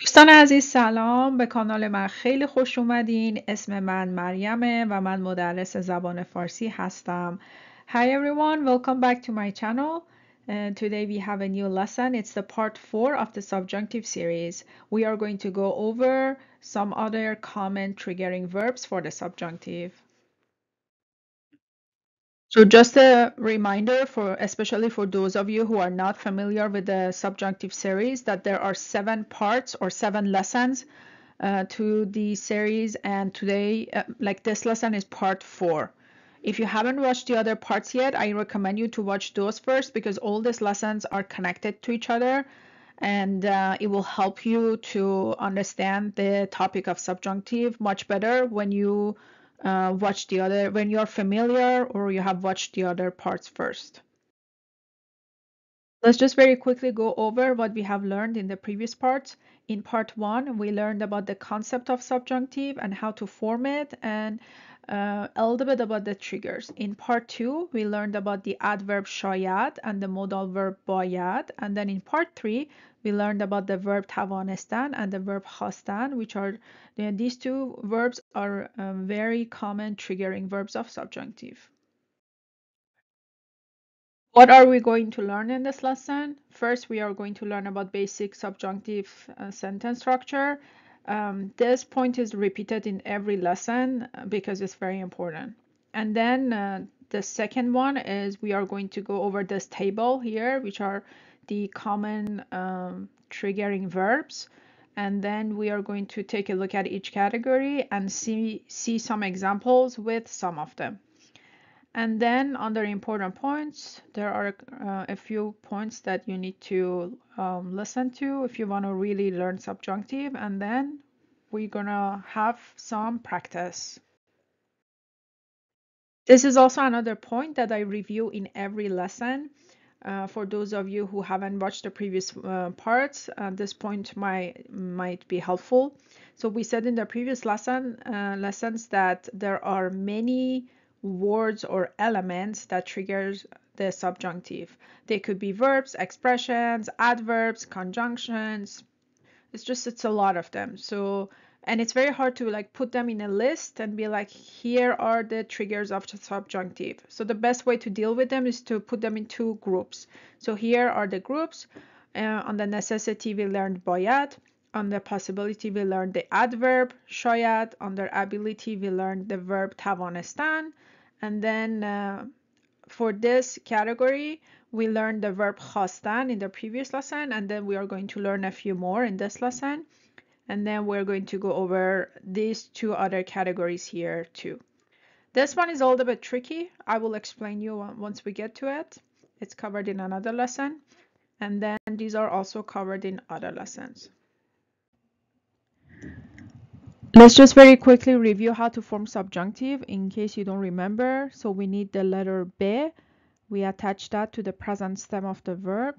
دوستان عزیز سلام به کانال من خیلی خوش اومدین اسم من مریمه و من مدرس زبان فارسی هستم Hi everyone, welcome back to my channel. And today we have a new lesson. It's the part 4 of the subjunctive series. We are going to go over some other common triggering verbs for the subjunctive. So just a reminder for especially for those of you who are not familiar with the subjunctive series that there are seven parts or seven lessons uh, to the series and today uh, like this lesson is part four. If you haven't watched the other parts yet, I recommend you to watch those first because all these lessons are connected to each other and uh, it will help you to understand the topic of subjunctive much better when you uh, watch the other when you're familiar or you have watched the other parts first. Let's just very quickly go over what we have learned in the previous parts. In part one, we learned about the concept of subjunctive and how to form it and uh, a little bit about the triggers. In part two, we learned about the adverb shayad and the modal verb bayad, And then in part three, we learned about the verb tavanestan and the verb hastan, which are you know, these two verbs are um, very common triggering verbs of subjunctive. What are we going to learn in this lesson? First, we are going to learn about basic subjunctive uh, sentence structure. Um, this point is repeated in every lesson uh, because it's very important. And then uh, the second one is we are going to go over this table here, which are the common um, triggering verbs. And then we are going to take a look at each category and see, see some examples with some of them. And then under important points, there are uh, a few points that you need to um, listen to if you want to really learn subjunctive. And then we're going to have some practice. This is also another point that I review in every lesson. Uh, for those of you who haven't watched the previous uh, parts, uh, this point might might be helpful. So we said in the previous lesson uh, lessons that there are many words or elements that triggers the subjunctive. They could be verbs, expressions, adverbs, conjunctions. It's just it's a lot of them. So and it's very hard to like put them in a list and be like here are the triggers of the subjunctive. So the best way to deal with them is to put them in two groups. So here are the groups uh, on the necessity we learned bayat on the possibility we learn the adverb shoyat. on their ability we learn the verb tavonestan. and then uh, for this category we learned the verb خواستن in the previous lesson and then we are going to learn a few more in this lesson and then we're going to go over these two other categories here too. This one is a little bit tricky. I will explain you once we get to it. It's covered in another lesson. And then these are also covered in other lessons. Let's just very quickly review how to form subjunctive in case you don't remember. So we need the letter be. We attach that to the present stem of the verb.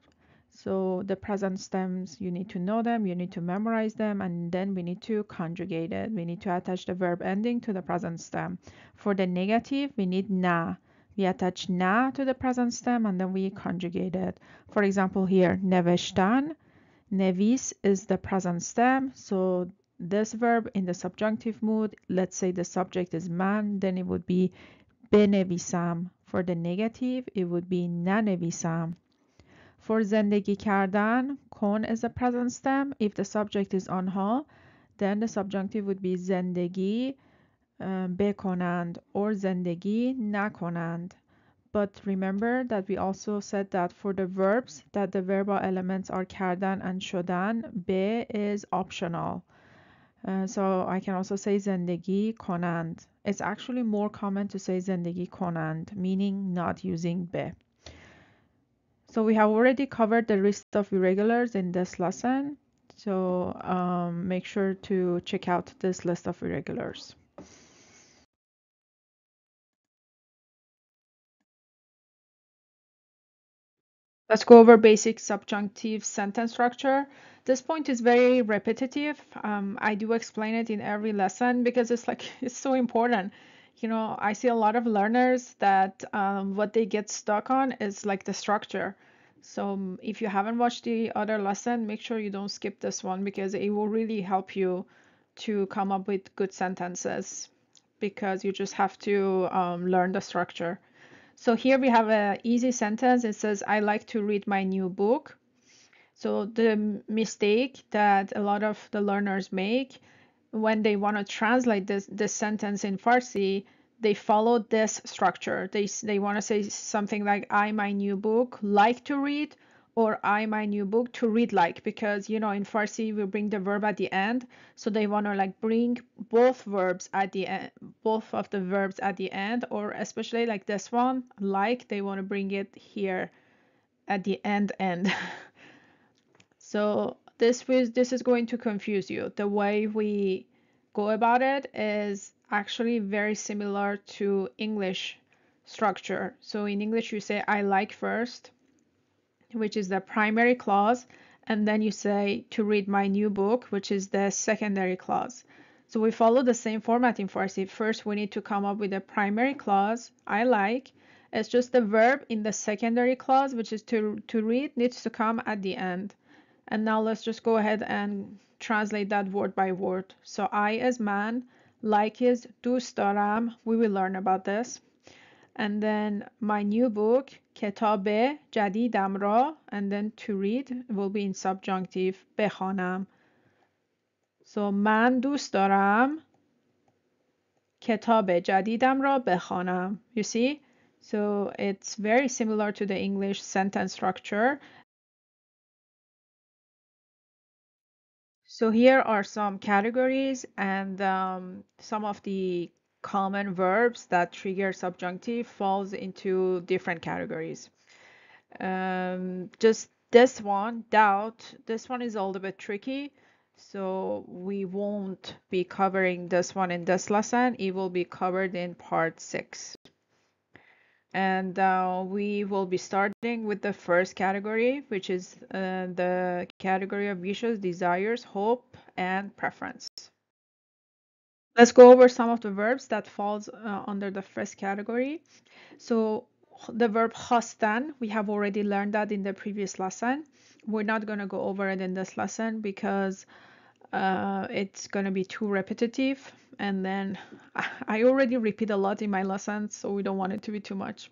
So the present stems, you need to know them, you need to memorize them, and then we need to conjugate it. We need to attach the verb ending to the present stem. For the negative, we need na. We attach na to the present stem and then we conjugate it. For example, here, neveshtan. Nevis is the present stem, so this verb in the subjunctive mood, let's say the subject is man, then it would be benevisam. For the negative, it would be nanevisam. For zendegi kardan, kon is a present stem. If the subject is آنها, then the subjunctive would be zendegi um, bekonand or zendegi nakonand. But remember that we also said that for the verbs, that the verbal elements are kardan and shodan, be is optional. Uh, so I can also say زندگی کنند. It's actually more common to say زندگی کنند, meaning not using به. So we have already covered the list of irregulars in this lesson. So um, make sure to check out this list of irregulars. Let's go over basic subjunctive sentence structure. This point is very repetitive. Um, I do explain it in every lesson because it's like it's so important. You know, I see a lot of learners that um, what they get stuck on is like the structure. So um, if you haven't watched the other lesson, make sure you don't skip this one because it will really help you to come up with good sentences because you just have to um, learn the structure. So here we have an easy sentence. It says, I like to read my new book. So the mistake that a lot of the learners make when they want to translate this this sentence in Farsi, they follow this structure. They they want to say something like I my new book like to read or I my new book to read like because you know in Farsi we bring the verb at the end, so they want to like bring both verbs at the end, both of the verbs at the end, or especially like this one like they want to bring it here at the end end. So this was this is going to confuse you. The way we go about it is actually very similar to English structure. So in English you say I like first, which is the primary clause, and then you say to read my new book, which is the secondary clause. So we follow the same format in Farsi. First, we need to come up with a primary clause, I like. It's just the verb in the secondary clause, which is to, to read, needs to come at the end. And now let's just go ahead and translate that word by word. So I is man, like is du We will learn about this. And then my new book, Ketabe Jadidam Ra, and then to read will be in subjunctive, بخوانم. So man دوست دارم کتاب جدیدم را بخوانم. You see? So it's very similar to the English sentence structure So here are some categories and um, some of the common verbs that trigger subjunctive falls into different categories. Um, just this one, doubt, this one is a little bit tricky. So we won't be covering this one in this lesson. It will be covered in part six and uh, we will be starting with the first category which is uh, the category of wishes desires hope and preference let's go over some of the verbs that falls uh, under the first category so the verb hastan we have already learned that in the previous lesson we're not going to go over it in this lesson because uh, it's going to be too repetitive. And then I already repeat a lot in my lessons, so we don't want it to be too much.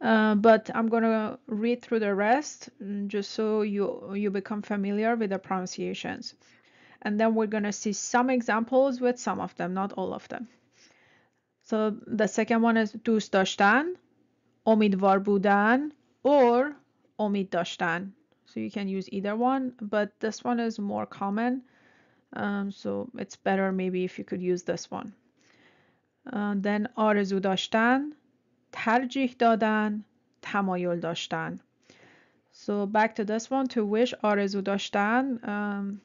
Uh, but I'm going to read through the rest mm, just so you, you become familiar with the pronunciations. And then we're going to see some examples with some of them, not all of them. So the second one is دوست داشتن, Omid Varbudan, or omid doshtan so you can use either one but this one is more common um, so it's better maybe if you could use this one uh, then آرزو داشتن ترجیح دادن تمایل داشتن so back to this one to wish آرزو داشتن um,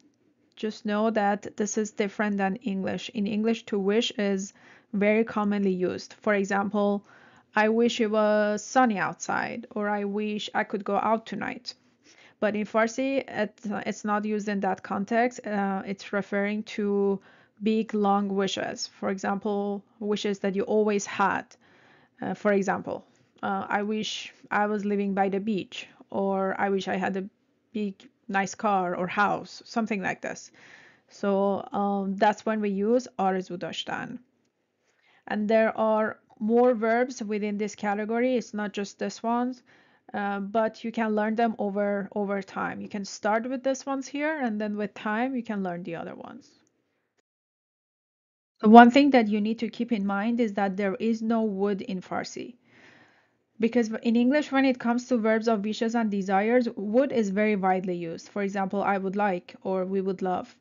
just know that this is different than English in English to wish is very commonly used for example I wish it was sunny outside, or I wish I could go out tonight. But in Farsi, it's not used in that context. Uh, it's referring to big, long wishes. For example, wishes that you always had. Uh, for example, uh, I wish I was living by the beach, or I wish I had a big, nice car or house, something like this. So um, that's when we use arzu داشتن. And there are more verbs within this category. It's not just this one. Uh, but you can learn them over over time. You can start with this ones here, and then with time you can learn the other ones. One thing that you need to keep in mind is that there is no would in Farsi. Because in English, when it comes to verbs of wishes and desires, would is very widely used. For example, I would like or we would love.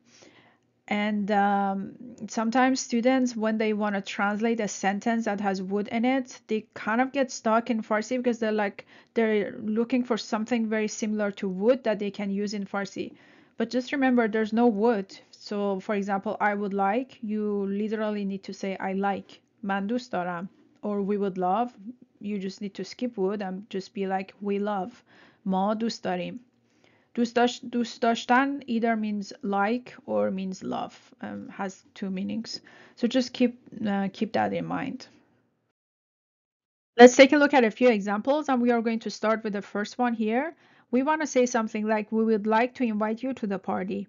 And um, sometimes students, when they want to translate a sentence that has wood in it, they kind of get stuck in Farsi because they're like, they're looking for something very similar to wood that they can use in Farsi. But just remember, there's no wood. So, for example, I would like, you literally need to say, I like, mandustaram, or we would love. You just need to skip wood and just be like, we love, ma dost Dustashtan either means like or means love, um, has two meanings. So just keep uh, keep that in mind. Let's take a look at a few examples and we are going to start with the first one here. We want to say something like we would like to invite you to the party.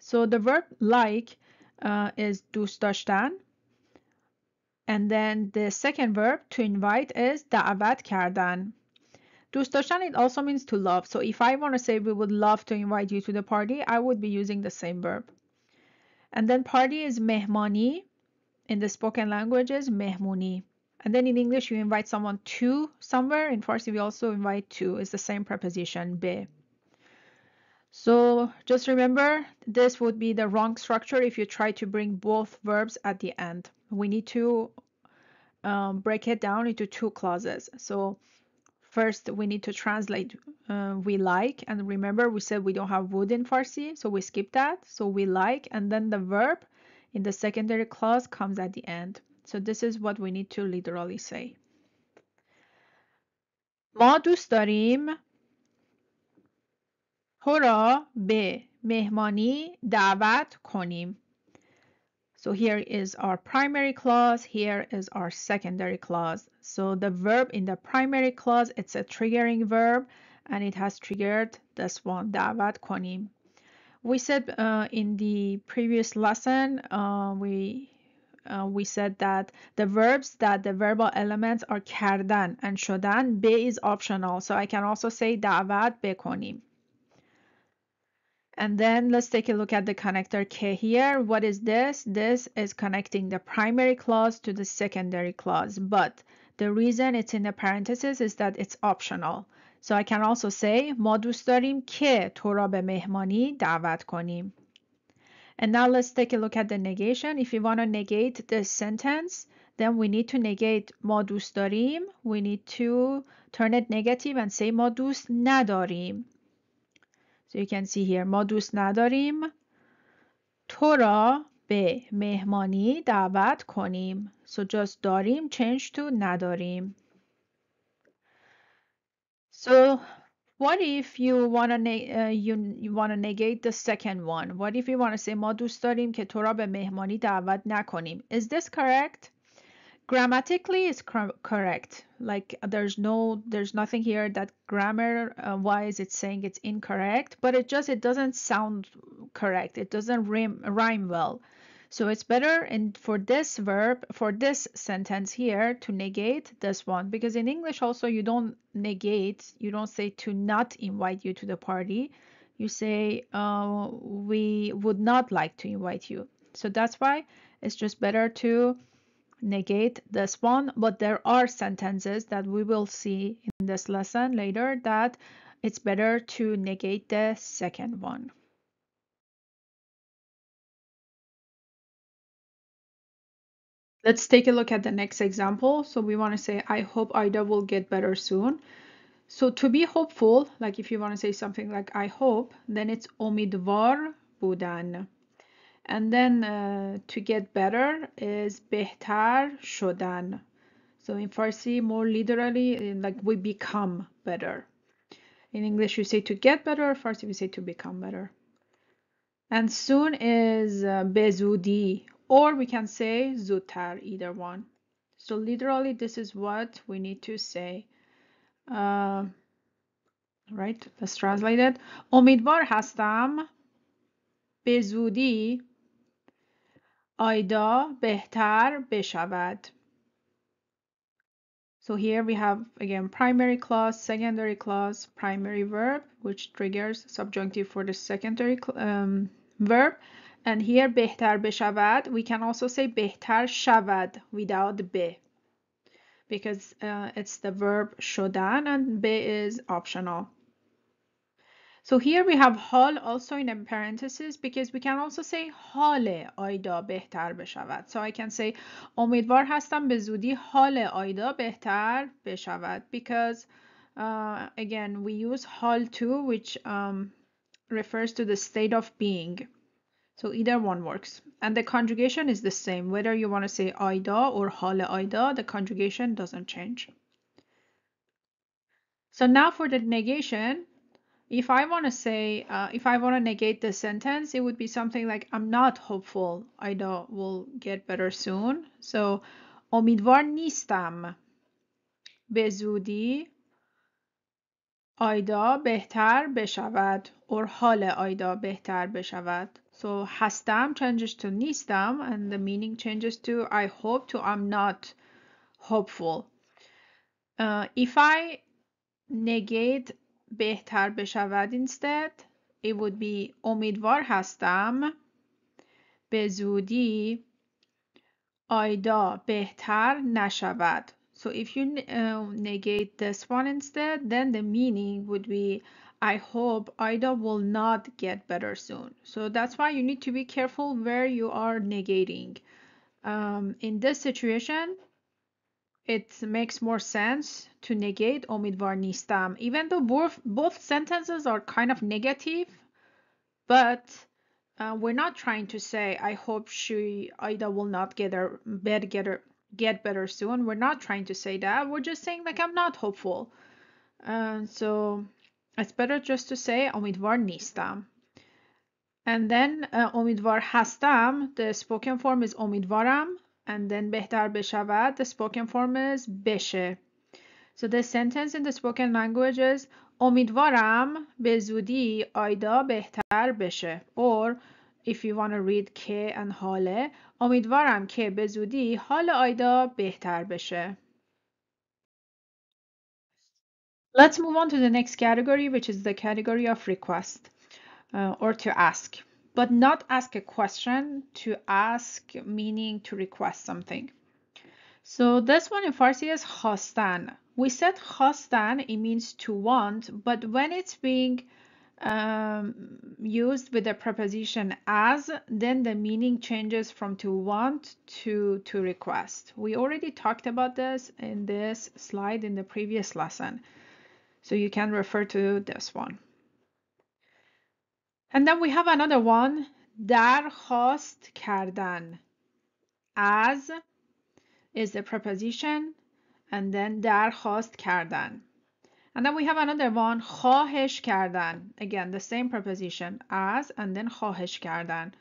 So the verb like uh, is dustashtan. And then the second verb to invite is da'avat kardan. To stoshan, it also means to love. So if I want to say we would love to invite you to the party, I would be using the same verb. And then party is mehmani. In the spoken languages, mehmuni. And then in English, you invite someone to somewhere. In Farsi, we also invite to. It's the same preposition, be. So just remember, this would be the wrong structure if you try to bring both verbs at the end. We need to um, break it down into two clauses. So First, we need to translate uh, we like. And remember, we said we don't have would in Farsi, so we skip that. So we like, and then the verb in the secondary clause comes at the end. So this is what we need to literally say. ما دوست داریم هورا به مهمانی دعوت کنیم. So here is our primary clause, here is our secondary clause. So the verb in the primary clause, it's a triggering verb and it has triggered this one, davat konim. We said uh, in the previous lesson, uh, we uh, we said that the verbs that the verbal elements are kardan and shodan, be is optional. So I can also say davat bekonim. And then let's take a look at the connector K here. What is this? This is connecting the primary clause to the secondary clause. But the reason it's in the parentheses is that it's optional. So I can also say modus دوست داریم که davat konim." And now let's take a look at the negation. If you want to negate this sentence, then we need to negate modus دوست We need to turn it negative and say "modus nadarim." So you can see here ما دوست نداریم تو را به مهمانی دعوت کنیم. So just داریم change to نداریم. So what if you wanna uh, you, you wanna negate the second one? What if you wanna say ما دوست داریم که تو را به مهمانی دعوت نکنیم? Is this correct? grammatically is correct like there's no there's nothing here that grammar uh, wise it's saying it's incorrect but it just it doesn't sound correct it doesn't rhyme, rhyme well so it's better and for this verb for this sentence here to negate this one because in english also you don't negate you don't say to not invite you to the party you say uh, we would not like to invite you so that's why it's just better to negate this one, but there are sentences that we will see in this lesson later that it's better to negate the second one. Let's take a look at the next example. So we want to say, I hope Ida will get better soon. So to be hopeful, like if you want to say something like I hope, then it's umidvar budan and then uh, to get better is بهتر shodan so in Farsi more literally uh, like we become better in English you say to get better Farsi we say to become better and soon is uh, بزودی or we can say زودتر either one so literally this is what we need to say uh, right let's translate it امیدوار هستم به زودی آیدا بهتر بشود So here we have again primary clause, secondary clause, primary verb, which triggers subjunctive for the secondary um, verb. And here بهتر بشود, we can also say بهتر شود without be. Because uh, it's the verb شدن and be is optional. So here we have hall also in parentheses because we can also say حال آیدا بهتر بشود. So I can say امیدوار هستم به زودی حال آیدا بهتر بشود because uh, again we use hal too which um, refers to the state of being. So either one works. And the conjugation is the same. Whether you want to say Aida or Hale Aida, the conjugation doesn't change. So now for the negation, if I want to say, uh, if I want to negate the sentence, it would be something like, I'm not hopeful. I know will get better soon. So, امیدوار نیستم. به زودی آیدا بهتر بشود. Or حال آیدا بهتر بشود. So, هستم changes to نیستم and the meaning changes to I hope to I'm not hopeful. Uh, if I negate بهتر بشود instead it would be امیدوار هستم به زودی آیدا بهتر نشود So if you negate this one instead, then the meaning would be I hope Ida will not get better soon. So that's why you need to be careful where you are negating. Um, in this situation, it makes more sense to negate omidvar nistam, even though both, both sentences are kind of negative, but uh, we're not trying to say, I hope she, Ida will not get her, better, get, her, get better soon. We're not trying to say that. We're just saying, like, I'm not hopeful. And uh, so it's better just to say, omidvar nistam. And then uh, omidvar hastam, the spoken form is omidvaram, and then بهتر بشود the spoken form is بشه so the sentence in the spoken language is امیدوارم به زودی آیدا بهتر بشه or if you want to read که and حاله امیدوارم که به زودی حال آیدا بهتر بشه Let's move on to the next category, which is the category of request uh, or to ask but not ask a question to ask meaning to request something. So this one in Farsi is hostan We said hostan it means to want, but when it's being um, used with the preposition as, then the meaning changes from to want to to request. We already talked about this in this slide in the previous lesson. So you can refer to this one. And then we have another one. درخواست کردن. As is the preposition and then درخواست کردن. And then we have another one. خواهش کردن. Again, the same preposition as and then خواهش کردن.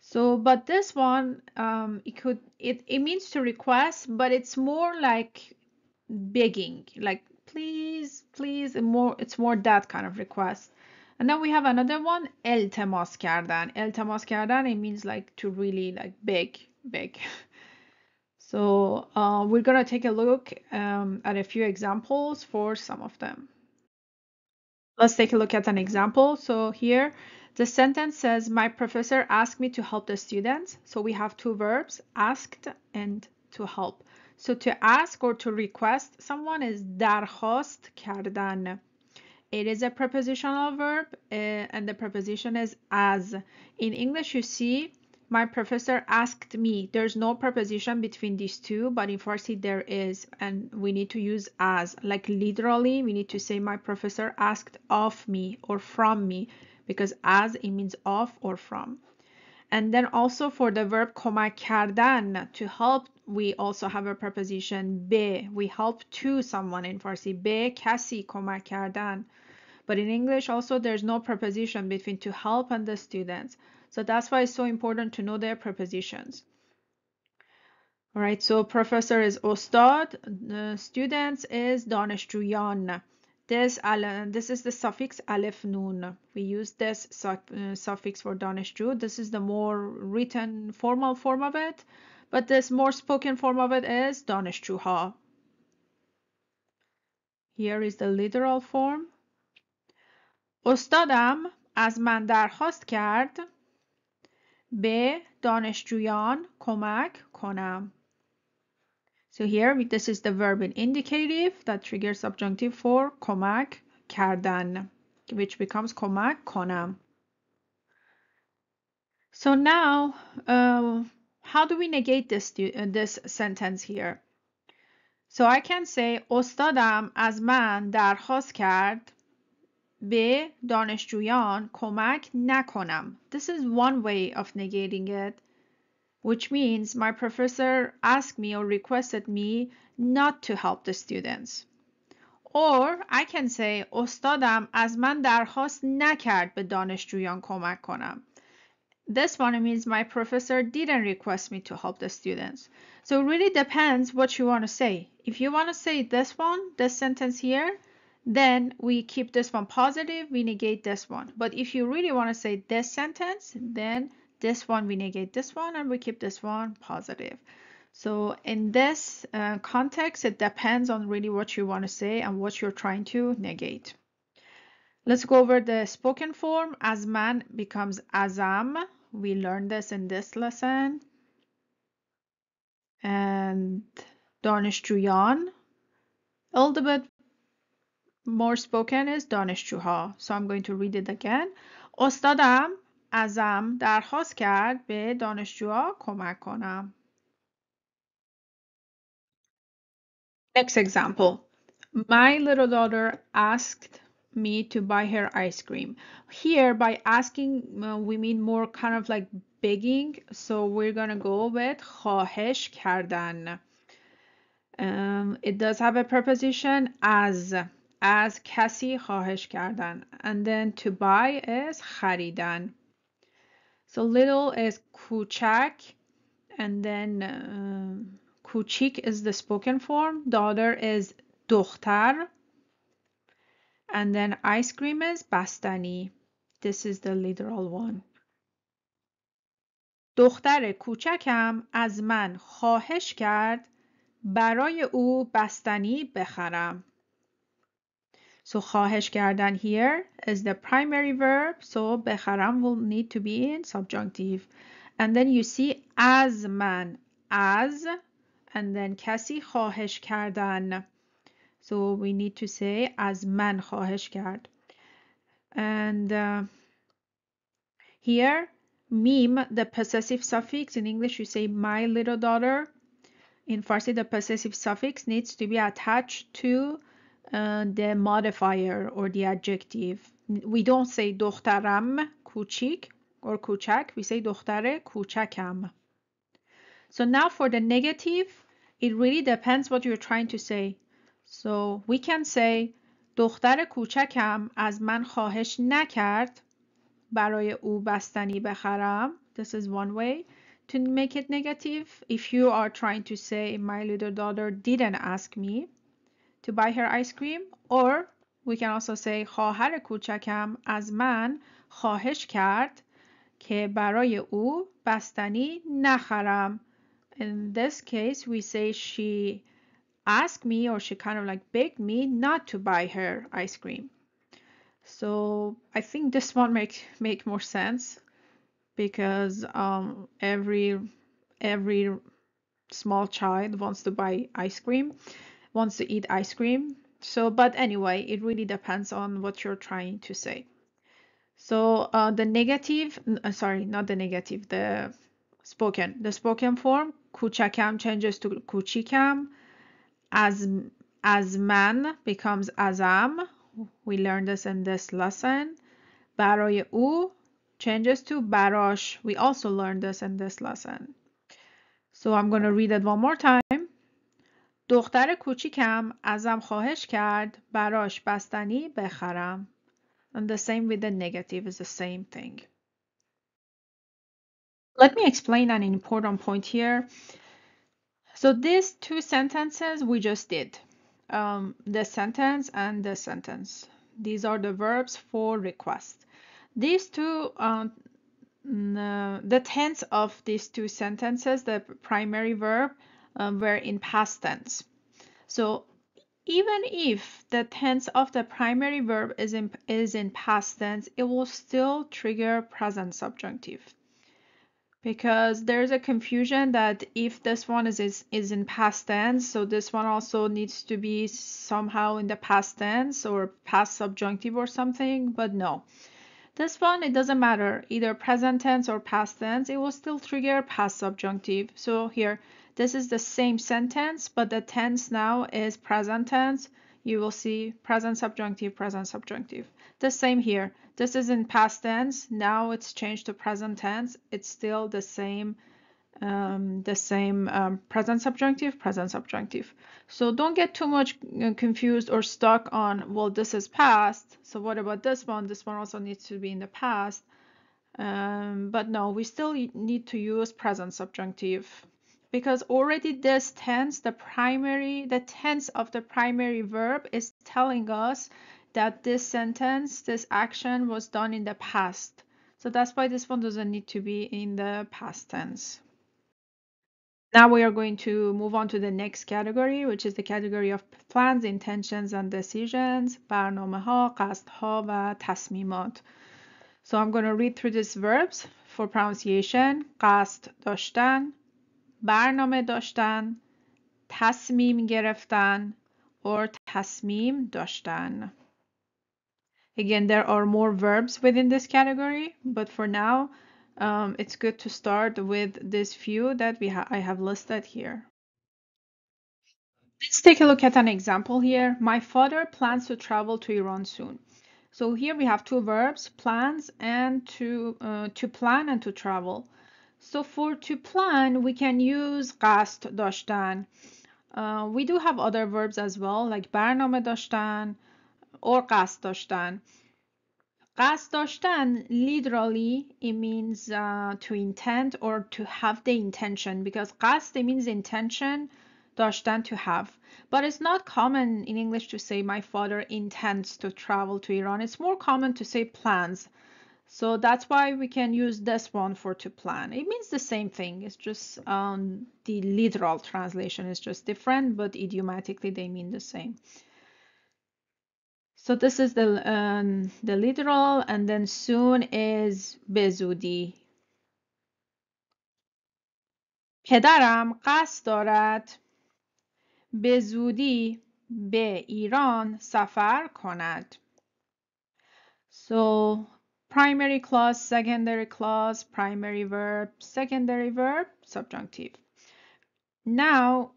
So, but this one, um, it could, it, it means to request, but it's more like begging, like please, please, and more, it's more that kind of request. And then we have another one, التماس کردن. التماس kardan it means like to really like beg, beg. So uh, we're gonna take a look um, at a few examples for some of them. Let's take a look at an example. So here, the sentence says, my professor asked me to help the students. So we have two verbs, asked and to help. So to ask or to request someone is درخواست kardan. It is a prepositional verb uh, and the preposition is as. In English, you see, my professor asked me. There's no preposition between these two, but in Farsi there is, and we need to use as. Like literally, we need to say my professor asked of me or from me because as it means of or from. And then also for the verb کمک to help we also have a preposition be. We help to someone in Farsi. Be kasi komak kardan. But in English also there's no preposition between to help and the students. So that's why it's so important to know their prepositions. All right, so professor is ostad, the students is danishjuyan. This, this is the suffix alef nun. We use this uh, suffix for danishju. This is the more written formal form of it but this more spoken form of it is دانشجوها. Here is the literal form. استادم از من درخواست کرد به دانشجویان کمک کنم. So here this is the verb in indicative that triggers subjunctive for کمک کردن which becomes کمک کنم. So now uh, how do we negate this, uh, this sentence here? So I can say استادم از من درخواست کرد به دانشجویان کمک نکنم. This is one way of negating it, which means my professor asked me or requested me not to help the students. Or I can say استادم از من درخواست نکرد به دانشجویان کمک کنم this one means my professor didn't request me to help the students. So it really depends what you want to say. If you want to say this one, this sentence here, then we keep this one positive, we negate this one. But if you really want to say this sentence, then this one, we negate this one, and we keep this one positive. So in this uh, context, it depends on really what you want to say and what you're trying to negate. Let's go over the spoken form. As man becomes azam. We learned this in this lesson. And Danishjuyan. A little bit more spoken is دانشجوها. So I'm going to read it again. Ostadam azam درخواست کرد be Danish کمک Next example. My little daughter asked me to buy her ice cream. Here, by asking, uh, we mean more kind of like begging. So we're gonna go with خواهش کردن. Um, it does have a preposition as. as کسی خواهش کردن and then to buy is خریدن so little is کوچک and then uh, "kuchik" کوچیک is the spoken form daughter is دختر and then ice cream is bastani. This is the literal one. دختر کوچکم از من خواهش کرد برای او بستنی بخرم. So خواهش کردن here is the primary verb. So بخرم will need to be in subjunctive. And then you see از من. از and then کسی خواهش کردن. So we need to say as man خواهش کرد. And uh, here, meme, the possessive suffix. In English, you say my little daughter. In Farsi, the possessive suffix needs to be attached to uh, the modifier or the adjective. We don't say دخترم kuchik or kuchak. We say دختر kuchakam. So now for the negative, it really depends what you're trying to say. So we can say دختر کوچکم از من خواهش نکرد برای او بستنی بخرم. This is one way to make it negative. If you are trying to say my little daughter didn't ask me to buy her ice cream or we can also say خواهر کوچکم از من خواهش کرد که برای او بستنی نخرم. In this case we say she asked me or she kind of like begged me not to buy her ice cream. So I think this one make make more sense because um, every every small child wants to buy ice cream, wants to eat ice cream. So, but anyway, it really depends on what you're trying to say. So uh, the negative, uh, sorry, not the negative, the spoken, the spoken form, kuchakam changes to kuchikam as as man becomes azam, We learned this in this lesson. برای او changes to barosh. We also learned this in this lesson. So I'm going to read it one more time. دختر کوچیکم ازم خواهش کرد براش بستنی بخرم. And the same with the negative is the same thing. Let me explain an important point here. So these two sentences we just did, um, the sentence and the sentence. These are the verbs for request. These two, uh, uh the tense of these two sentences, the primary verb, um, were in past tense. So even if the tense of the primary verb is in, is in past tense, it will still trigger present subjunctive because there's a confusion that if this one is, is is in past tense so this one also needs to be somehow in the past tense or past subjunctive or something but no this one it doesn't matter either present tense or past tense it will still trigger past subjunctive so here this is the same sentence but the tense now is present tense you will see present subjunctive, present subjunctive. The same here. This is in past tense. Now it's changed to present tense. It's still the same, um, the same um, present subjunctive, present subjunctive. So don't get too much uh, confused or stuck on, well, this is past. So what about this one? This one also needs to be in the past. Um, but no, we still need to use present subjunctive, because already this tense, the primary, the tense of the primary verb is telling us that this sentence, this action was done in the past. So that's why this one doesn't need to be in the past tense. Now we are going to move on to the next category, which is the category of plans, intentions, and decisions, uh, So I'm going to read through these verbs for pronunciation. قصد doshtan, برنامه داشتن تصمیم گرفتن or تصمیم داشتن again there are more verbs within this category but for now um, it's good to start with this few that we ha I have listed here let's take a look at an example here my father plans to travel to Iran soon so here we have two verbs plans and to uh, to plan and to travel so for to plan, we can use قصد داشتن. Uh, we do have other verbs as well like برنامه داشتن or قصد داشتن. قصد داشتن literally it means uh, to intend or to have the intention because قصد means intention داشتن to have but it's not common in english to say my father intends to travel to iran it's more common to say plans so that's why we can use this one for to plan. It means the same thing. It's just um, the literal translation is just different, but idiomatically they mean the same. So this is the um, the literal, and then soon is bezudi. پدرم قصد دارد به زودی به ایران سفر کند. So primary clause, secondary clause, primary verb, secondary verb, subjunctive. Now,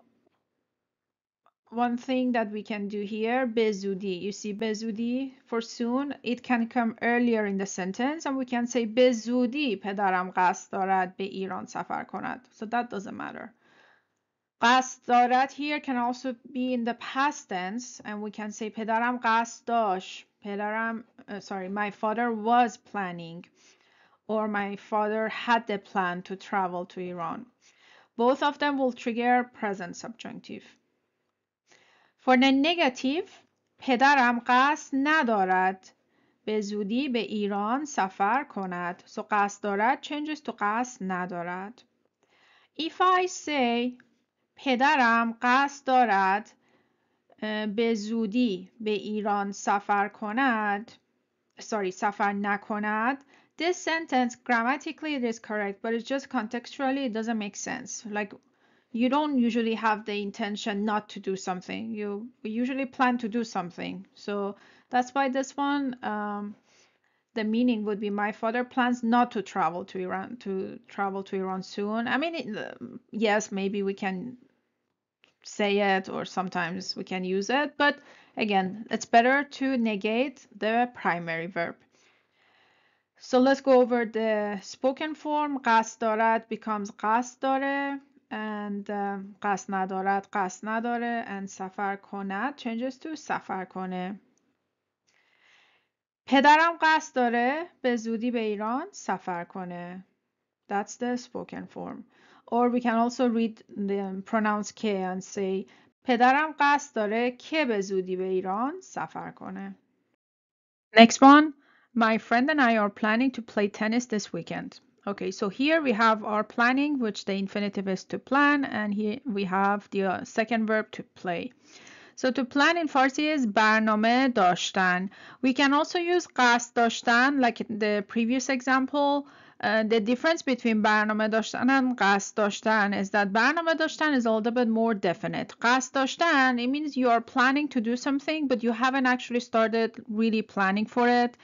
one thing that we can do here, bezudi. You see bezudi for soon. It can come earlier in the sentence and we can say bezudi pedaram qast darad be Iran safar konad. So that doesn't matter. Qast darad here can also be in the past tense and we can say pedaram qast داشت. Pedaram uh, sorry, my father was planning or my father had the plan to travel to Iran. Both of them will trigger present subjunctive. For the negative, پدرم قصد ندارد به زودی به ایران سفر کند. So قصد دارد changes to قصد ندارد. If I say پدرم قصد دارد به زودی به ایران سفر کند sorry, Safa nakonad. this sentence grammatically it is correct but it's just contextually it doesn't make sense like you don't usually have the intention not to do something you usually plan to do something so that's why this one um, the meaning would be my father plans not to travel to iran to travel to iran soon i mean it, yes maybe we can say it or sometimes we can use it but Again, it's better to negate the primary verb. So let's go over the spoken form. قصدارد becomes قصداره and um, قصد ندارد قصد نداره and سفر کند changes to سفر کنه. پدرم قصداره به زودی به ایران سفر کنه. That's the spoken form. Or we can also read the um, pronounce K and say پدرم قصد داره که به زودی به ایران سفر کنه. Next one. My friend and I are planning to play tennis this weekend. Okay, so here we have our planning, which the infinitive is to plan, and here we have the second verb to play. So to plan in Farsi is برنامه داشتن. We can also use قصد داشتن like the previous example. Uh, the difference between برنامه داشتن and قصد داشتن is that برنامه داشتن is a little bit more definite. قصد داشتن it means you are planning to do something but you haven't actually started really planning for it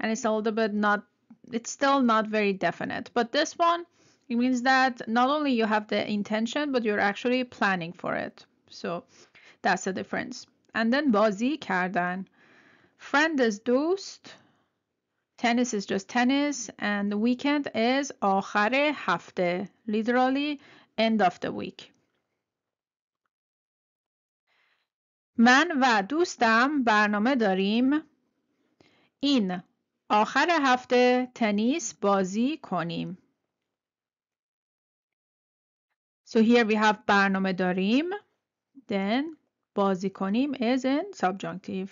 and it's a little bit not it's still not very definite. But this one it means that not only you have the intention but you're actually planning for it. So that's the difference. And then بازی کردن. Friend is دوست Tennis is just tennis, and the weekend is آخر هفته, literally end of the week. من و دوستم برنامه داریم این آخر هفته تنیس بازی کنیم. So here we have برنامه داریم. Then بازی کنیم is in subjunctive.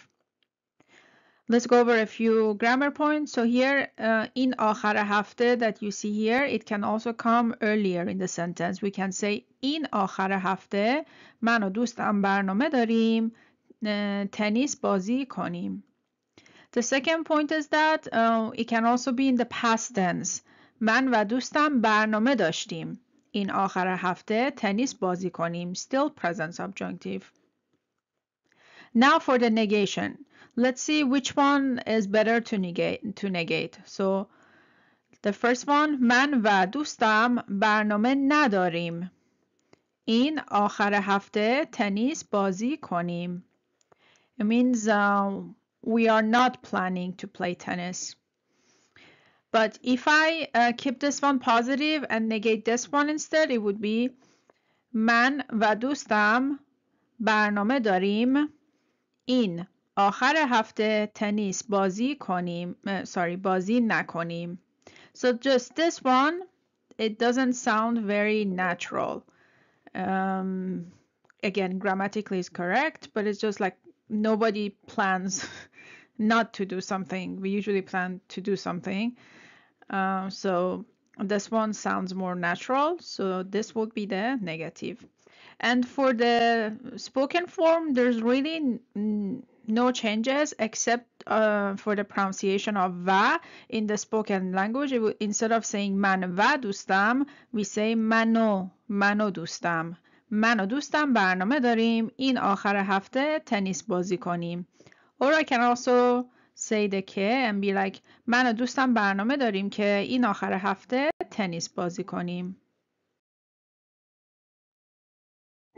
Let's go over a few grammar points. So here uh, in آخر هفته that you see here, it can also come earlier in the sentence. We can say in آخر هفته من و دوستم برنامه داریم تنیس بازی کنیم. The second point is that uh, it can also be in the past tense. من و دوستم برنامه داشتیم. این آخر هفته تنیس بازی کنیم. Still present subjunctive. Now for the negation let's see which one is better to negate. To negate. So the first one من و دوستم برنامه نداریم. این آخر هفته تنیس بازی کنیم. It means uh, we are not planning to play tennis. But if I uh, keep this one positive and negate this one instead, it would be من و دوستم برنامه داریم این آخر هفته تنیس بازی کنیم sorry بازی نکنیم so just this one it doesn't sound very natural um, again grammatically is correct but it's just like nobody plans not to do something we usually plan to do something um, so this one sounds more natural so this would be the negative and for the spoken form there's really no changes except uh, for the pronunciation of va in the spoken language. instead of saying man va dustam, we say mano, mano دوستم. منو دوستم برنامه داریم این آخر هفته تنیس بازی کنیم. Or I can also say the که and be like mano دوستم برنامه داریم که این آخر هفته تنیس بازی کنیم.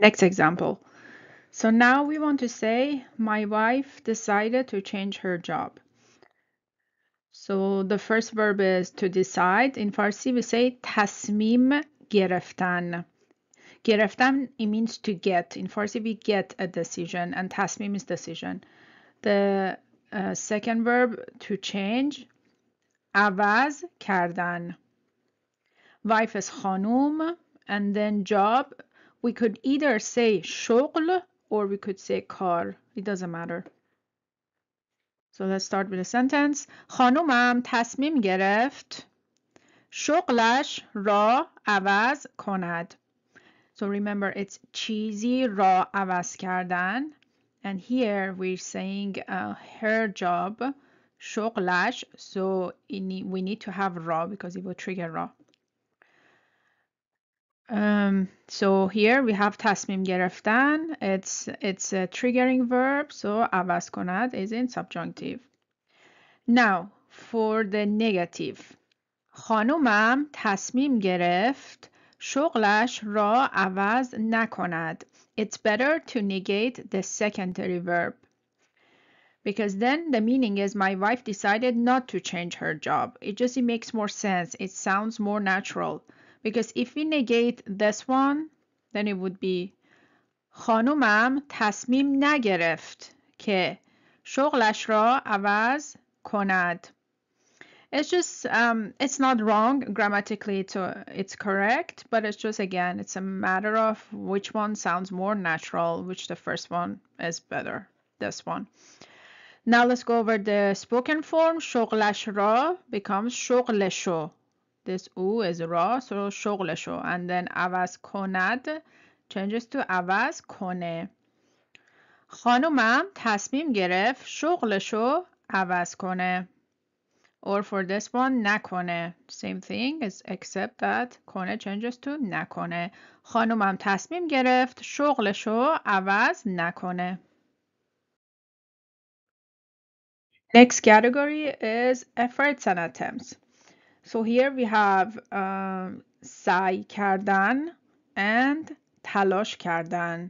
Next example. So now we want to say, my wife decided to change her job. So the first verb is to decide. In Farsi we say tasmim gereftan. Gereftan, it means to get. In Farsi we get a decision and tasmim is decision. The uh, second verb to change, avaz kardan. Wife is khanum and then job. We could either say shogl or we could say car. It doesn't matter. So let's start with a sentence. خانومم تصمیم گرفت شغلش را عوض کند. So remember it's چیزی را عوض کردن. And here we're saying uh, her job شغلش. So we need to have را because it will trigger را. Um, so here we have tasmim گرفتن. It's, it's a triggering verb. So avas konad is in subjunctive. Now for the negative. خانومم tasmim گرفت شغلش را عوض نکند. It's better to negate the secondary verb. Because then the meaning is my wife decided not to change her job. It just it makes more sense. It sounds more natural because if we negate this one then it would be خانومم تصمیم نگرفت که شغلش را عوض کند it's just um, it's not wrong grammatically it's, it's correct but it's just again it's a matter of which one sounds more natural which the first one is better this one now let's go over the spoken form شغلش را becomes شغلشو This او is را, so شغلشو. And then عوض کند changes to عوض کنه. خانومم تصمیم گرفت شغلشو عوض کنه. Or for this one نکنه. Same thing is except that کنه changes to نکنه. خانومم تصمیم گرفت شغلشو عوض نکنه. Next category is efforts and attempts. So here we have um, سعی کردن and تلاش کردن.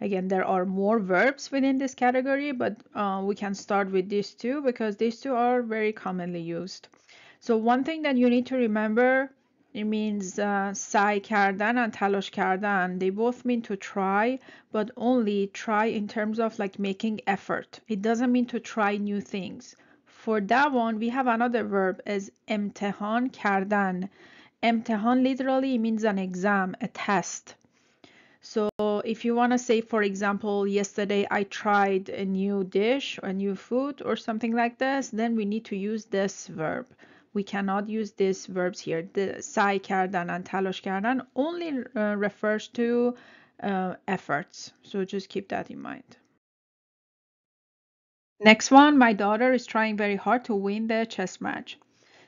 Again, there are more verbs within this category, but uh, we can start with these two because these two are very commonly used. So one thing that you need to remember, it means uh, کردن and تلاش کردن. They both mean to try, but only try in terms of like making effort. It doesn't mean to try new things. For that one, we have another verb is امتحان kardan. امتحان literally means an exam, a test. So if you want to say, for example, yesterday I tried a new dish a new food or something like this, then we need to use this verb. We cannot use these verbs here. The سعی کردن and تلاش کردن only uh, refers to uh, efforts. So just keep that in mind. Next one, my daughter is trying very hard to win the chess match.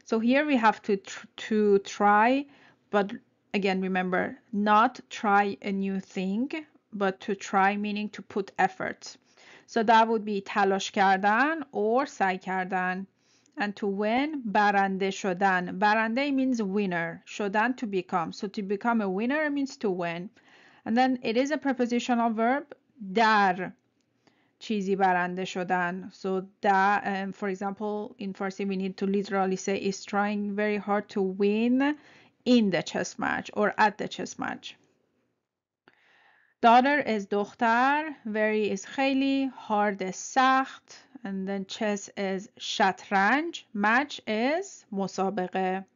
So here we have to, tr to try, but again, remember, not try a new thing, but to try meaning to put effort. So that would be talosh kardan or سعی kardan, And to win, barande shodan. Barande means winner. shodan to become. So to become a winner means to win. And then it is a prepositional verb. dar. چیزی برنده شدن so that um, for example in Farsi we need to literally say is trying very hard to win in the chess match or at the chess match daughter is دختر very is خیلی hard is سخت and then chess is شطرنج match is مسابقه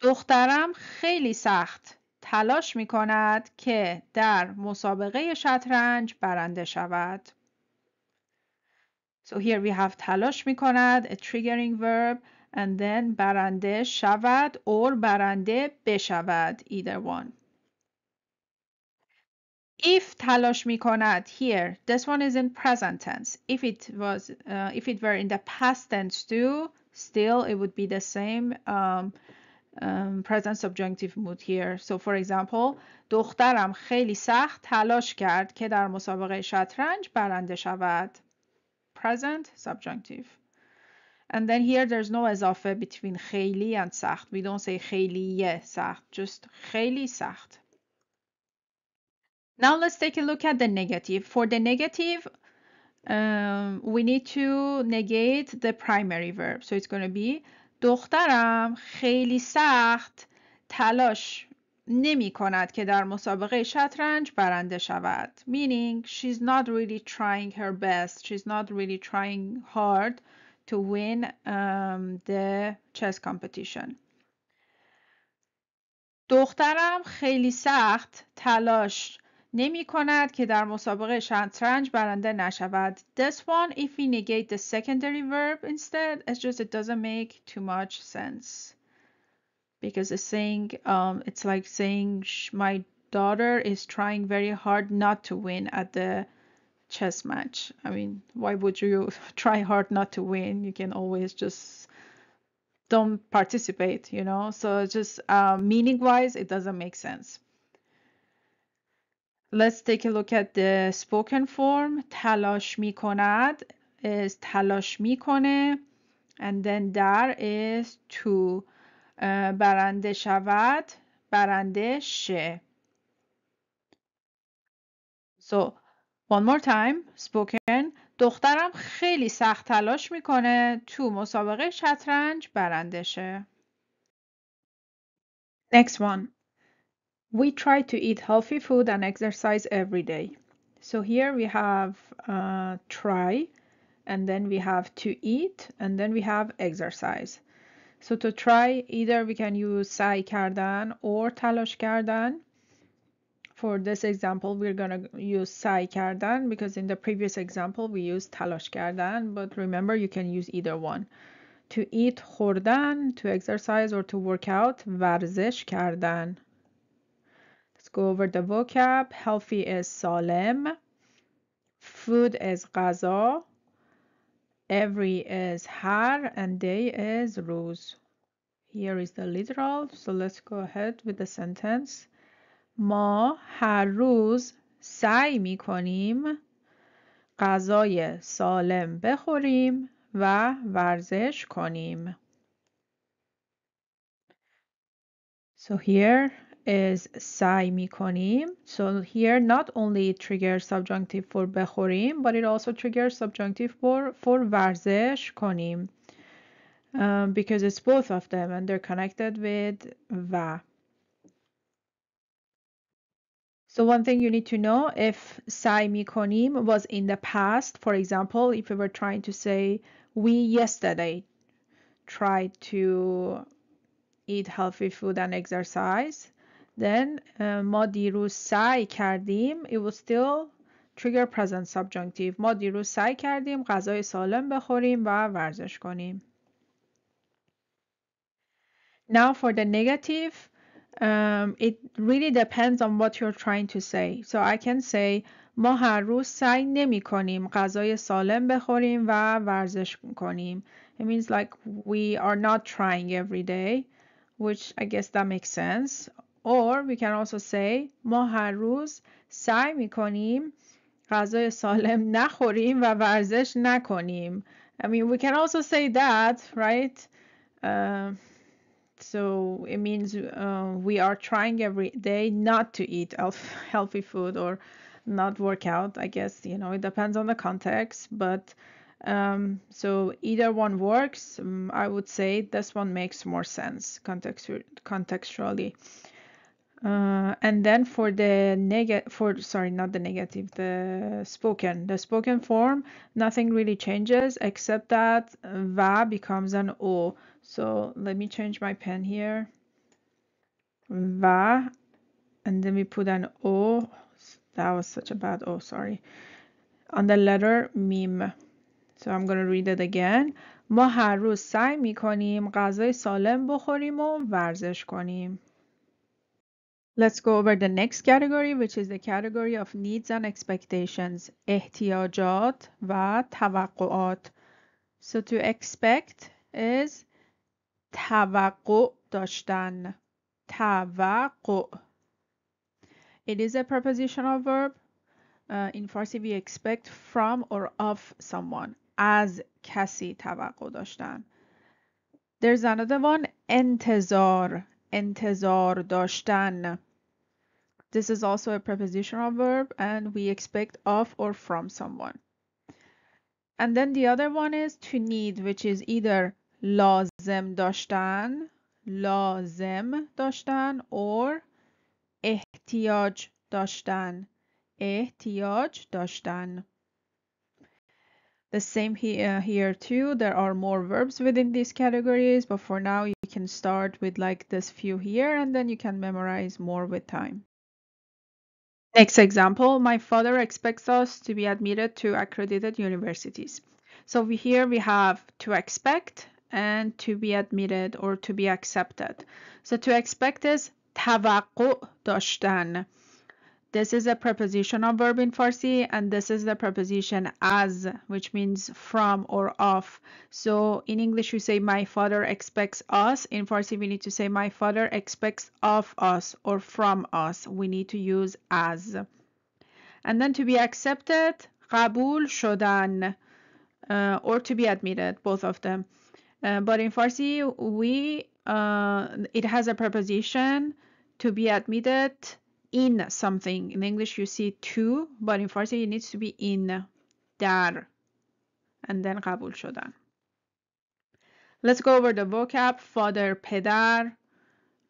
دخترم خیلی سخت تلاش می کند که در مسابقه شطرنج برنده شود. So here we have تلاش می کند a triggering verb and then برنده شود or برنده بشود either one. If تلاش می کند here this one is in present tense. If it was uh, if it were in the past tense too still it would be the same um, um, present subjunctive mood here so for example دخترم خیلی سخت تلاش کرد که در مسابقه شطرنج برنده شود present subjunctive and then here there's no اضافه between خیلی and سخت we don't say خیلی سخت just خیلی سخت now let's take a look at the negative for the negative um, we need to negate the primary verb so it's going to be دخترم خیلی سخت تلاش نمی کند که در مسابقه شطرنج برنده شود. Meaning she's not really trying her best. She's not really trying hard to win um, the chess competition. دخترم خیلی سخت تلاش نمی کند که در مسابقه شطرنج برنده نشود. This one, if we negate the secondary verb instead, it's just it doesn't make too much sense. Because it's saying, um, it's like saying my daughter is trying very hard not to win at the chess match. I mean, why would you try hard not to win? You can always just don't participate, you know? So just uh, meaning wise, it doesn't make sense. Let's take a look at the spoken form. تلاش می کند is تلاش میکنه and then در is to برنده شود برنده شه so one more time spoken دخترم خیلی سخت تلاش میکنه تو مسابقه شطرنج برنده شه next one we try to eat healthy food and exercise every day. So here we have uh, try, and then we have to eat, and then we have exercise. So to try, either we can use سعی کردن or تلاش کردن. For this example, we're going to use سعی کردن because in the previous example, we used تلاش کردن. But remember, you can use either one. To eat خوردن, to exercise or to work out ورزش کردن go over the vocab. Healthy is salem. Food is غذا. Every is har and day is roz. Here is the literal. So let's go ahead with the sentence. Ma har roz سعی mikonim کنیم غذای سالم بخوریم و ورزش So here is say mikonim. so here not only it triggers subjunctive for bechorim, but it also triggers subjunctive for for varzesh konim, um, because it's both of them and they're connected with va. So one thing you need to know if سعی mikonim was in the past for example if we were trying to say we yesterday tried to eat healthy food and exercise then ما دیروز سعی کردیم it will still trigger present subjunctive ما دیروز سعی کردیم غذای سالم بخوریم و ورزش کنیم now for the negative um, it really depends on what you're trying to say so I can say ما هر روز سعی نمی کنیم غذای سالم بخوریم و ورزش کنیم it means like we are not trying every day which I guess that makes sense or we can also say ما هر روز سعی می کنیم غذای سالم نخوریم و ورزش نکنیم. I mean, we can also say that, right? Uh, so it means uh, we are trying every day not to eat healthy food or not work out. I guess, you know, it depends on the context, but um, so either one works. Um, I would say this one makes more sense context- contextually. Uh, and then for the negative, for sorry, not the negative, the spoken, the spoken form, nothing really changes except that va becomes an o. So let me change my pen here. Va, and then we put an o. That was such a bad o. Sorry. On the letter mim. So I'm gonna read it again. ما هر روز سعی می کنیم غذای سالم بخوریم و ورزش کنیم. Let's go over the next category, which is the category of needs and expectations, احتیاجات و توقعات. So to expect is توقع داشتن. توقع. It is a prepositional verb. Uh, in Farsi we expect from or of someone. از کسی توقع داشتن. There's another one انتظار انتظار داشتن This is also a prepositional verb and we expect of or from someone. And then the other one is to need which is either لازم داشتن لازم داشتن or احتیاج داشتن احتیاج داشتن the same here, uh, here too, there are more verbs within these categories, but for now you can start with like this few here and then you can memorize more with time. Next example, my father expects us to be admitted to accredited universities. So we, here we have to expect and to be admitted or to be accepted. So to expect is توقع داشتن this is a prepositional verb in Farsi and this is the preposition as, which means from or of. So in English, you say my father expects us. In Farsi, we need to say my father expects of us or from us. We need to use as. And then to be accepted, قبول شدن uh, or to be admitted, both of them. Uh, but in Farsi, we uh, it has a preposition to be admitted in something. In English, you see to, but in Farsi, it needs to be in, dar, and then قبول shodan. Let's go over the vocab. Father, pedar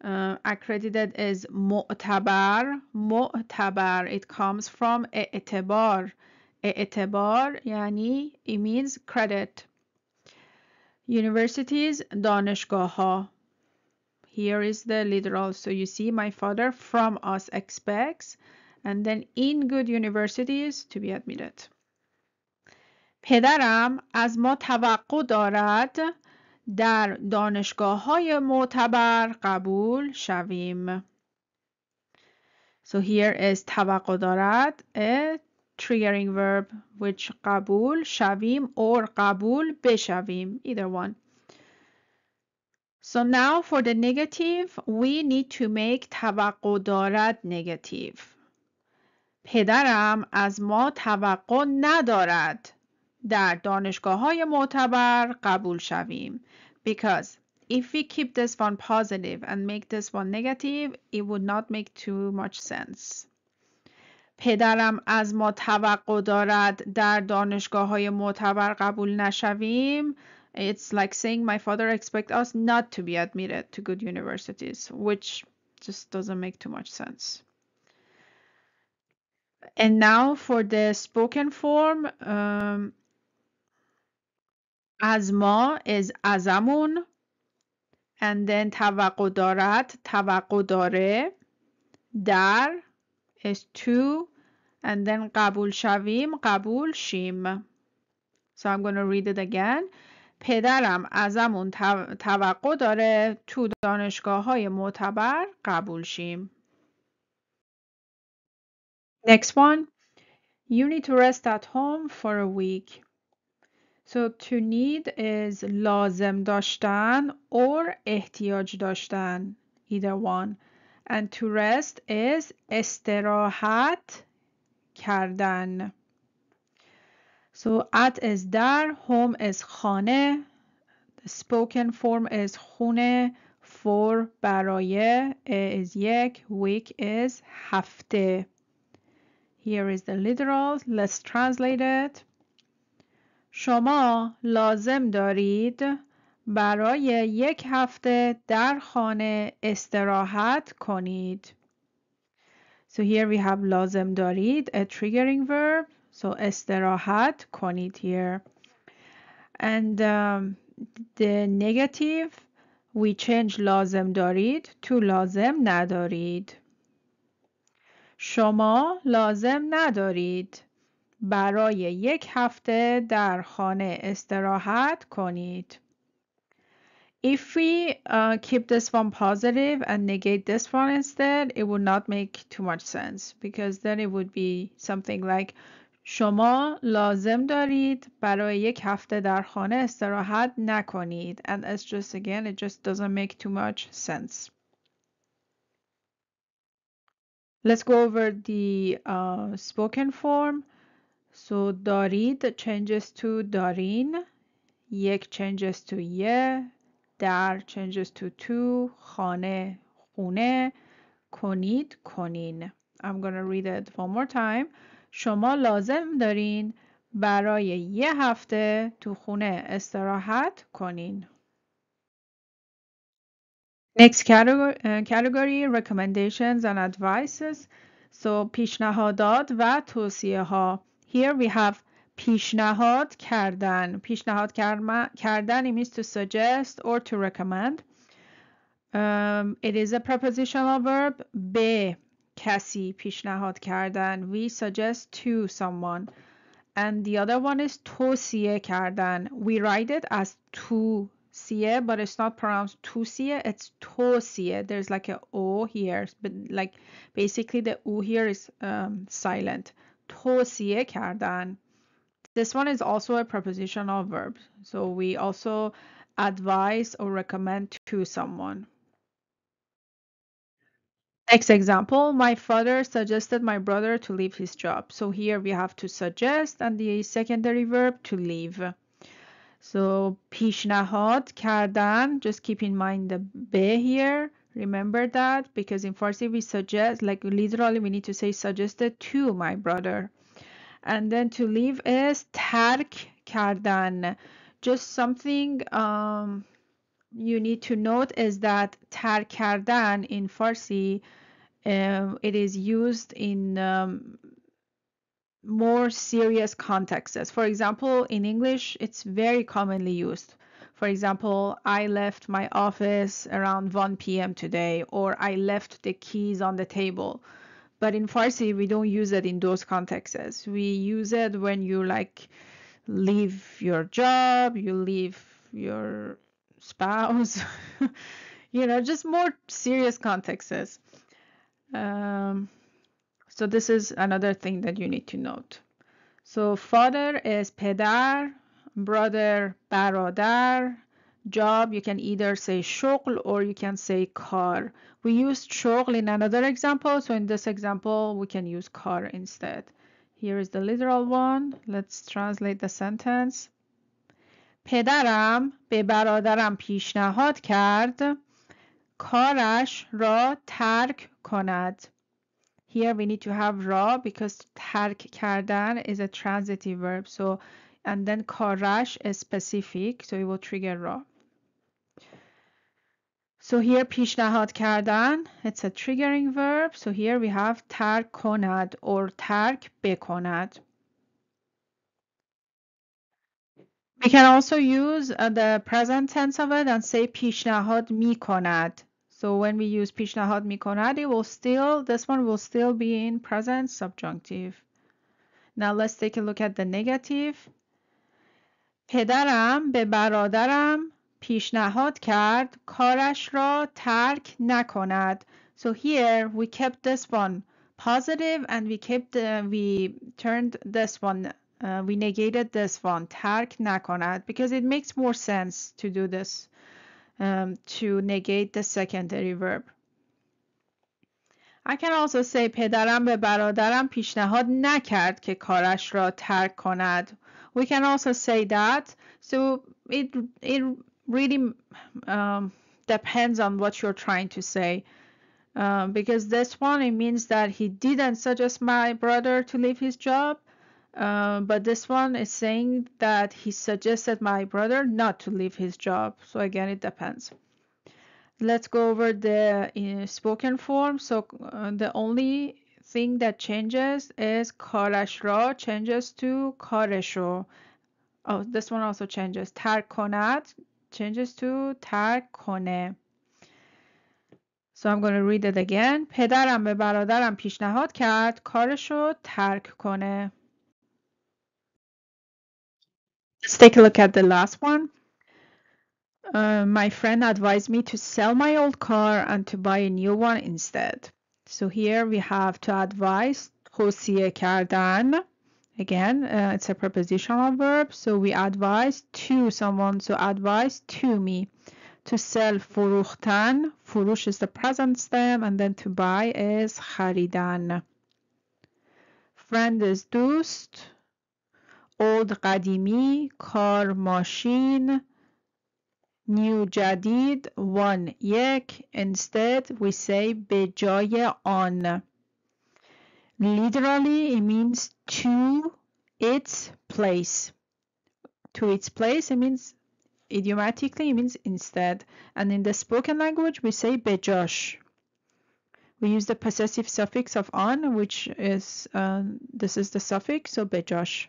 uh, accredited as معتبر. معتبر, it comes from اعتبار. اعتبار Yani it means credit. Universities, دانشگاه here is the literal so you see my father from us expects and then in good universities to be admitted پدرم از ما توقع دارد در دانشگاه های معتبر قبول شویم So here is توقع دارد a triggering verb which قبول شویم or قبول بشویم either one So now for the negative, we need to make توقع دارد negative. پدرم از ما توقع ندارد در دانشگاه های معتبر قبول شویم. Because if we keep this one positive and make this one negative, it would not make too much sense. پدرم از ما توقع دارد در دانشگاه های معتبر قبول نشویم It's like saying my father expect us not to be admitted to good universities, which just doesn't make too much sense. And now for the spoken form. Um, is azamun, and then توقع دارد dar is to and then kabul shavim kabul shim. so I'm going to read it again پدرم ازمون توقع داره تو دانشگاه های معتبر قبول شیم. Next one. You need to rest at home for a week. So to need is لازم داشتن or احتیاج داشتن. Either one. And to rest is استراحت کردن. So at is در, home is خانه, spoken form is خونه, for برای, a is یک, week is هفته. Here is the literal. Let's translate it. شما لازم دارید برای یک هفته در خانه استراحت کنید. So here we have لازم دارید, a triggering verb. So استراحت کنید here. And um, the negative we change لازم دارید to لازم ندارید. شما لازم ندارید برای یک هفته در خانه استراحت کنید. If we uh, keep this one positive and negate this one instead, it would not make too much sense because then it would be something like شما لازم دارید برای یک هفته در خانه استراحت نکنید and it's just again it just doesn't make too much sense let's go over the spoken form so دارید changes to دارین یک changes to یه در changes to تو خانه خونه کنید کنین I'm gonna read it one more time شما لازم دارین برای یه هفته تو خونه استراحت کنین. Next category recommendations and advices. So پیشنهادات و توصیه ها. Here we have پیشنهاد کردن. پیشنهاد کردن means to suggest or to recommend. it is a prepositional verb. به کسی پیشنهاد کردن we suggest to someone and the other one is توصیه کردن we write it as see but it's not pronounced see it's توصیه there's like a o here but like basically the o here is um, silent توصیه کردن this one is also a prepositional verb so we also advise or recommend to someone Next example, my father suggested my brother to leave his job. So here we have to suggest and the secondary verb to leave. So پیشنهاد کردن, just keep in mind the be here. Remember that because in Farsi we suggest, like literally we need to say suggested to my brother. And then to leave is ترک کردن. Just something um, you need to note is that ترک کردن in Farsi uh, it is used in um, more serious contexts. For example, in English, it's very commonly used. For example, I left my office around 1 p.m. today, or I left the keys on the table. But in Farsi, we don't use it in those contexts. We use it when you like leave your job, you leave your spouse, you know, just more serious contexts. Um, so this is another thing that you need to note. So father is pedar, brother برادر, job you can either say شغل or you can say کار. We used شغل in another example, so in this example we can use کار instead. Here is the literal one. Let's translate the sentence. پدرم به برادرم پیشنهاد کرد کارش را ترک کند Here we need to have را because ترک کردن is a transitive verb so and then کارش is specific so it will trigger را So here پیشنهاد کردن it's a triggering verb so here we have ترک کند or ترک بکند We can also use uh, the present tense of it and say پیشنهاد می کند so when we use پیشنهاد می will still, this one will still be in present subjunctive. Now let's take a look at the negative. پدرم به برادرم پیشنهاد کرد کارش را ترک نکند. So here we kept this one positive and we kept uh, we turned this one uh, we negated this one ترک نکند because it makes more sense to do this um, to negate the secondary verb. I can also say پدرم به برادرم پیشنهاد نکرد که کارش را ترک کند. We can also say that. So it it really um, depends on what you're trying to say. Uh, because this one it means that he didn't suggest my brother to leave his job uh, but this one is saying that he suggested my brother not to leave his job. So again, it depends. Let's go over the uh, spoken form. So uh, the only thing that changes is karashra changes to karesho. Oh, this one also changes. "tarkonat" changes to tark So I'm going to read it again. پدرم به برادرم پیشنهاد کرد کارشو ترک کنه. Let's take a look at the last one. Uh, my friend advised me to sell my old car and to buy a new one instead. So here we have to advise, توصیه کردن. Again, uh, it's a prepositional verb. So we advise to someone. So advise to me. To sell فروختن. فروش is the present stem and then to buy is خریدن. Friend is دوست. Old, قدیمی کار ماشین new جدید one یک instead we say به جای آن literally it means to its place to its place it means idiomatically it means instead and in the spoken language we say bejosh we use the possessive suffix of on which is uh, this is the suffix so bejosh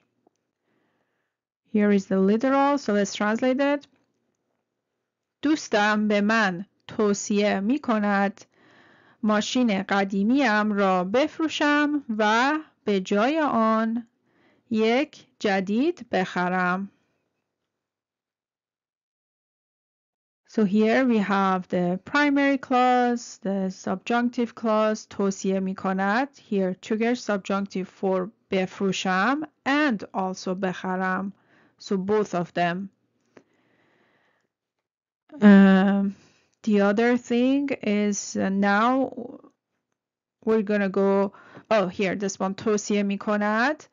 here is the literal, so let's translate it. دوستم به من توصیه می کند ماشین قدیمیم را بفروشم و به جای آن یک جدید بخرم. So here we have the primary clause, the subjunctive clause توصیه می کند. Here trigger subjunctive for بفروشم and also بخرم so both of them. Uh, the other thing is uh, now we're gonna go, oh here, this one, توصیه می کند.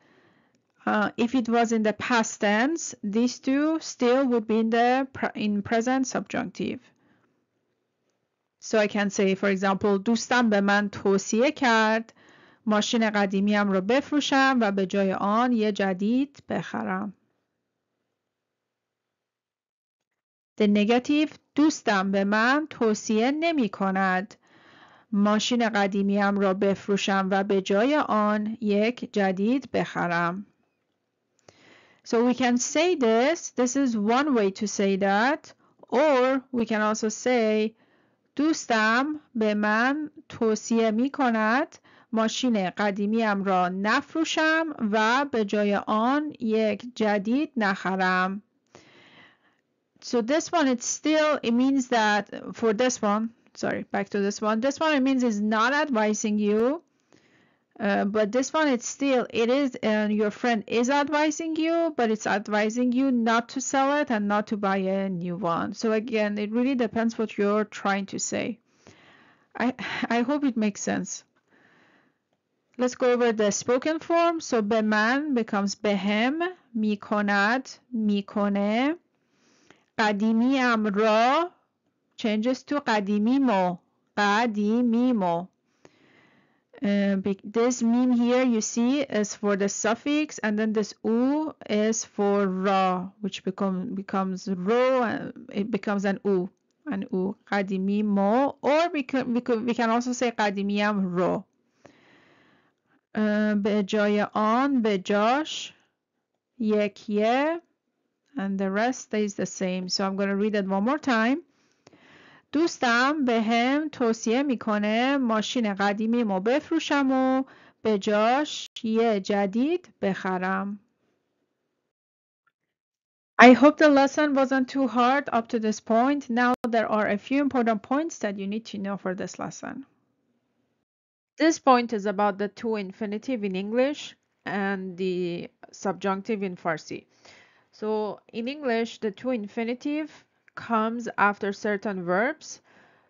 Uh, if it was in the past tense, these two still would be in the pre in present subjunctive. So I can say, for example, دوستم به من توصیه کرد ماشین قدیمیم رو بفروشم و به جای آن یه جدید بخرم. The Negative دوستم به من توصیه نمی کند. ماشین قدیمیم را بفروشم و به جای آن یک جدید بخرم. So we can say this. This is one way to say that. Or we can also say دوستم به من توصیه می کند ماشین قدیمیم را نفروشم و به جای آن یک جدید نخرم. so this one it's still it means that for this one sorry back to this one this one it means is not advising you uh, but this one it's still it is and your friend is advising you but it's advising you not to sell it and not to buy a new one so again it really depends what you're trying to say i i hope it makes sense let's go over the spoken form so beman becomes behem میکند mikone. قدیمی امرا changes to قدیمیمو قدیمیمو uh, this meme here you see is for the suffix and then this u is for ra which become becomes ro and uh, it becomes an u an u قدیمی mo or we can, we, can, we can also say qadimiyam رو uh, به جای آن and the rest stays the same. So I'm going to read it one more time. دوستم به هم توصیه میکنه ماشین قدیمی بفروشم و به جاش یه جدید بخرم. I hope the lesson wasn't too hard up to this point. Now there are a few important points that you need to know for this lesson. This point is about the to infinitive in English and the subjunctive in Farsi. So in English, the to infinitive comes after certain verbs.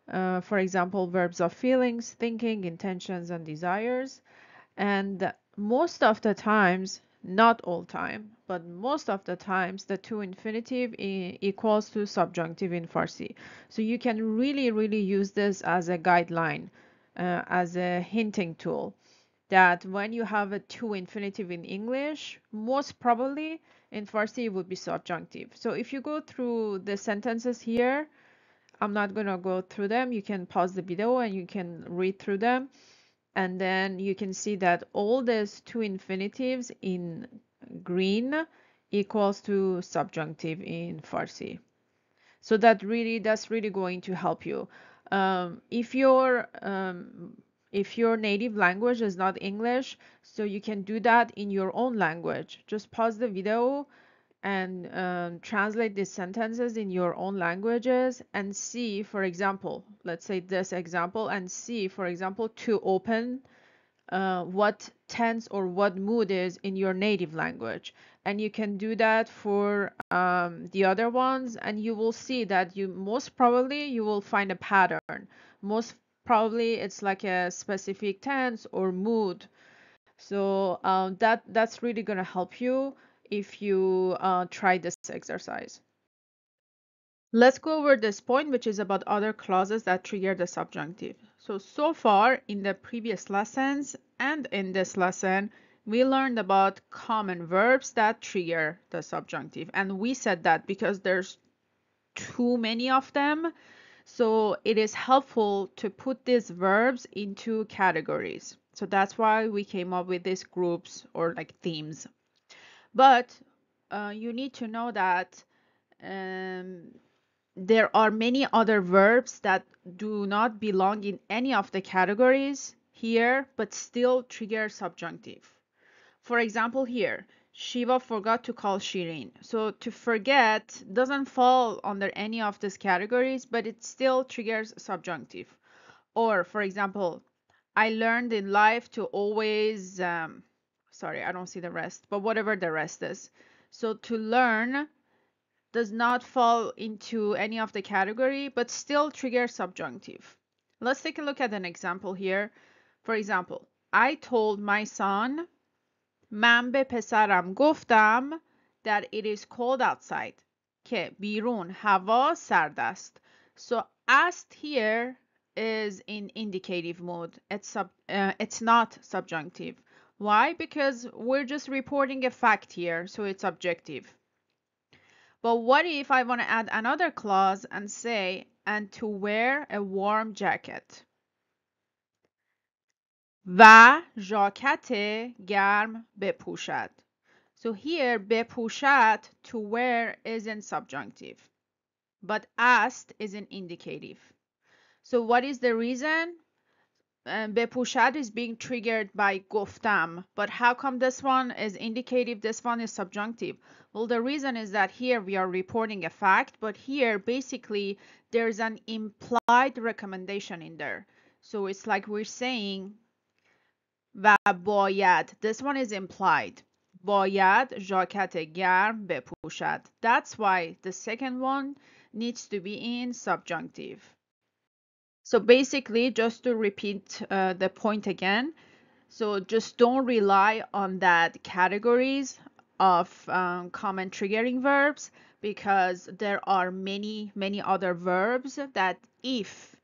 Uh, for example, verbs of feelings, thinking, intentions, and desires. And most of the times, not all time, but most of the times, the to infinitive e equals to subjunctive in Farsi. So you can really, really use this as a guideline, uh, as a hinting tool that when you have a two infinitive in English, most probably in Farsi it would be subjunctive. So if you go through the sentences here, I'm not going to go through them. You can pause the video and you can read through them. And then you can see that all these two infinitives in green equals to subjunctive in Farsi. So that really, that's really going to help you. Um, if you're um, if your native language is not English, so you can do that in your own language. Just pause the video and um, translate these sentences in your own languages and see, for example, let's say this example, and see, for example, to open uh, what tense or what mood is in your native language. And you can do that for um, the other ones, and you will see that you most probably you will find a pattern. Most probably it's like a specific tense or mood so um, that that's really going to help you if you uh, try this exercise Let's go over this point, which is about other clauses that trigger the subjunctive. So, so far in the previous lessons and in this lesson, we learned about common verbs that trigger the subjunctive. And we said that because there's too many of them, so it is helpful to put these verbs into categories. So that's why we came up with these groups or like themes. But uh, you need to know that um, there are many other verbs that do not belong in any of the categories here, but still trigger subjunctive. For example, here, Shiva forgot to call Shirin. So to forget doesn't fall under any of these categories, but it still triggers subjunctive. Or, for example, I learned in life to always, um, sorry, I don't see the rest, but whatever the rest is. So to learn does not fall into any of the category, but still triggers subjunctive. Let's take a look at an example here. For example, I told my son من به پسرم گفتم that it is cold outside که بیرون هوا سرد است so asked here is in indicative mode it's sub uh, it's not subjunctive why because we're just reporting a fact here so it's objective but what if i want to add another clause and say and to wear a warm jacket و ژاکت گرم بپوشد So here بپوشد to wear is in subjunctive but asked is in indicative So what is the reason? Um, بپوشد is being triggered by گفتم but how come this one is indicative this one is subjunctive well the reason is that here we are reporting a fact but here basically there's an implied recommendation in there so it's like we're saying و باید this one is implied باید ژاکت گرم بپوشد that's why the second one needs to be in subjunctive so basically just to repeat uh, the point again so just don't rely on that categories of um, common triggering verbs because there are many many other verbs that if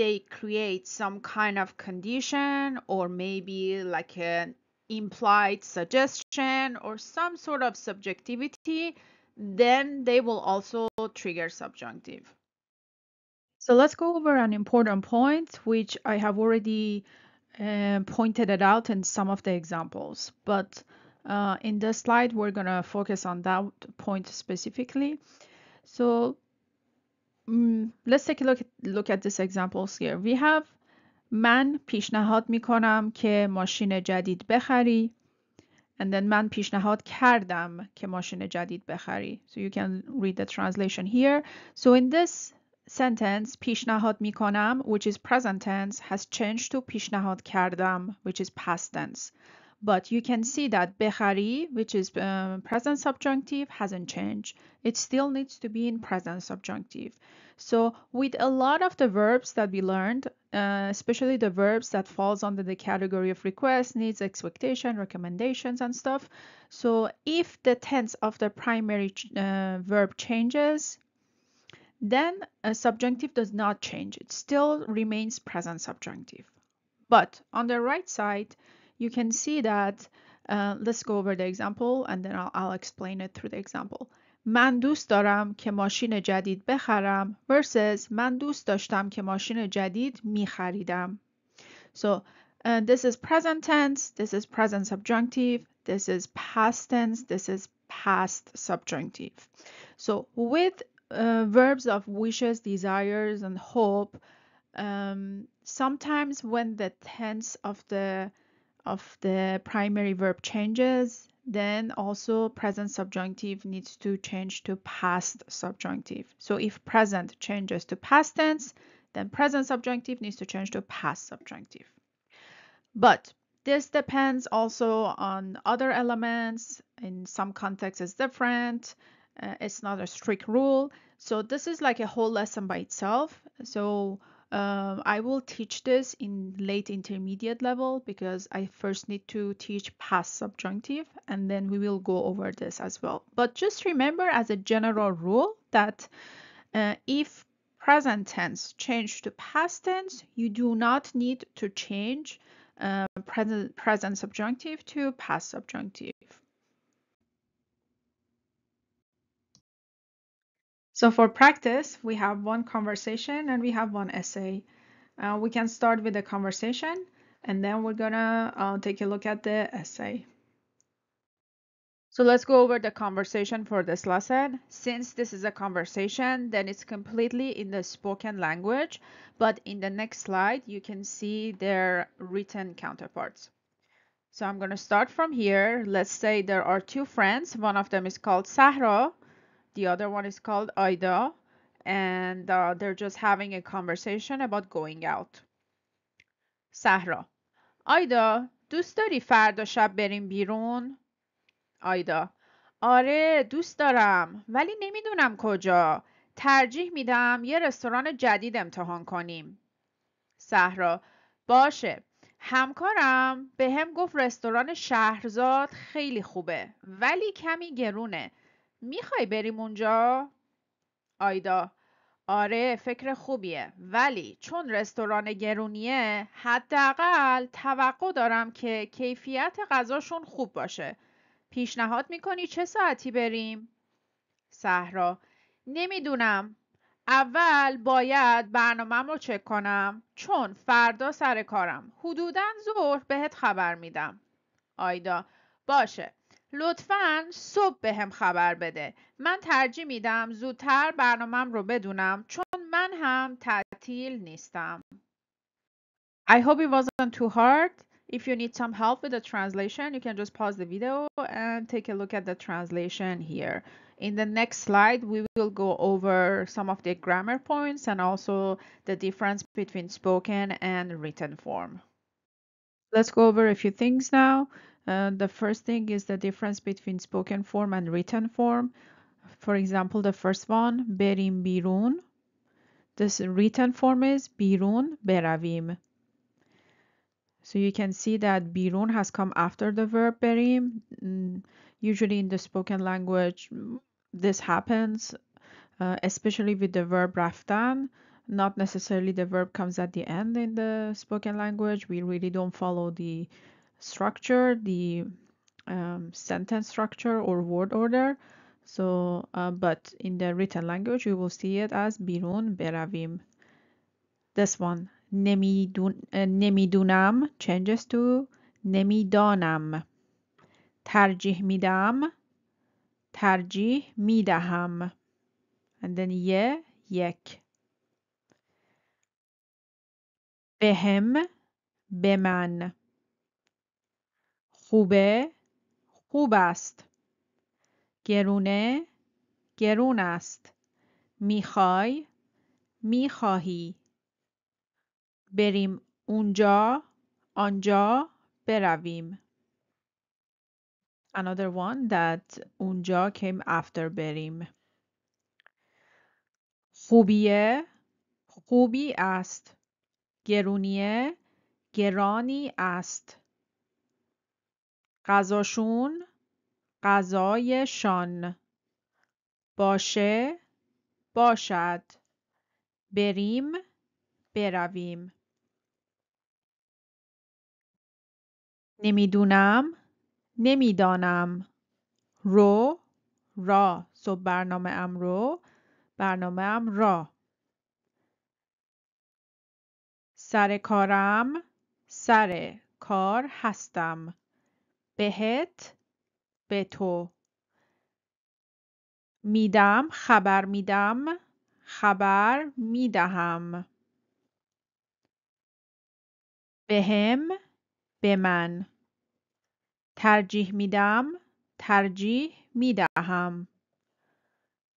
they create some kind of condition or maybe like an implied suggestion or some sort of subjectivity, then they will also trigger subjunctive. So let's go over an important point, which I have already uh, pointed it out in some of the examples. But uh, in this slide, we're going to focus on that point specifically. So Mm, let's take a look at, look at this examples here. We have من پیشنهاد می که ماشین جدید بخری. And then من پیشنهاد کردم که ماشین جدید بخری. So you can read the translation here. So in this sentence پیشنهاد می which is present tense has changed to پیشنهاد کردم which is past tense. But you can see that beharī, which is um, present subjunctive, hasn't changed. It still needs to be in present subjunctive. So with a lot of the verbs that we learned, uh, especially the verbs that falls under the category of request, needs, expectation, recommendations, and stuff. So if the tense of the primary uh, verb changes, then a subjunctive does not change. It still remains present subjunctive. But on the right side, you can see that, uh, let's go over the example and then I'll, I'll explain it through the example. من دوست دارم که ماشین جدید بخرم versus من دوست داشتم که ماشین جدید می خریدم. So uh, this is present tense, this is present subjunctive, this is past tense, this is past subjunctive. So with uh, verbs of wishes, desires, and hope, um, sometimes when the tense of the of the primary verb changes, then also present subjunctive needs to change to past subjunctive. So if present changes to past tense, then present subjunctive needs to change to past subjunctive. But this depends also on other elements. In some contexts, it's different. Uh, it's not a strict rule. So this is like a whole lesson by itself. So um, I will teach this in late intermediate level because I first need to teach past subjunctive and then we will go over this as well. But just remember as a general rule that uh, if present tense change to past tense, you do not need to change uh, present, present subjunctive to past subjunctive. So for practice, we have one conversation and we have one essay. Uh, we can start with the conversation and then we're gonna uh, take a look at the essay. So let's go over the conversation for this lesson. Since this is a conversation, then it's completely in the spoken language, but in the next slide, you can see their written counterparts. So I'm gonna start from here. Let's say there are two friends. One of them is called Sahra The other one is called Ida, and uh, they're just having a conversation about going out. صحرا آیدا دوست داری فردا شب بریم بیرون؟ آیدا آره دوست دارم ولی نمیدونم کجا ترجیح میدم یه رستوران جدید امتحان کنیم صحرا باشه همکارم به هم گفت رستوران شهرزاد خیلی خوبه ولی کمی گرونه میخوای بریم اونجا؟ آیدا آره فکر خوبیه ولی چون رستوران گرونیه حداقل توقع دارم که کیفیت غذاشون خوب باشه پیشنهاد میکنی چه ساعتی بریم؟ صحرا نمیدونم اول باید برنامه رو چک کنم چون فردا سر کارم حدودا ظهر بهت خبر میدم آیدا باشه لطفا صبح به هم خبر بده من ترجیح میدم زودتر برنامهم رو بدونم چون من هم تعطیل نیستم I hope it wasn't too hard If you need some help with the translation, you can just pause the video and take a look at the translation here. In the next slide, we will go over some of the grammar points and also the difference between spoken and written form. Let's go over a few things now. Uh, the first thing is the difference between spoken form and written form. For example, the first one, berim birun. This written form is birun beravim. So you can see that birun has come after the verb berim. Mm, usually in the spoken language, this happens, uh, especially with the verb raftan. Not necessarily the verb comes at the end in the spoken language. We really don't follow the structure, the um, sentence structure or word order. So, uh, but in the written language, you will see it as birun beravim. This one, nemidun, uh, nemidunam changes to nemidanam. ترجیح midam. ترجیح midaham. and then ye yek behem beman. خوبه خوب است گرونه گرون است میخوای میخواهی بریم اونجا آنجا برویم another one that اونجا came after بریم خوبیه خوبی است گرونیه گرانی است غذاشون غذایشان باشه باشد بریم برویم نمیدونم نمیدانم رو را صبح برنامه ام رو برنامه ام را سر کارم سر کار هستم بهت به تو میدم خبر میدم خبر میدهم بهم به من ترجیح میدم ترجیح میدهم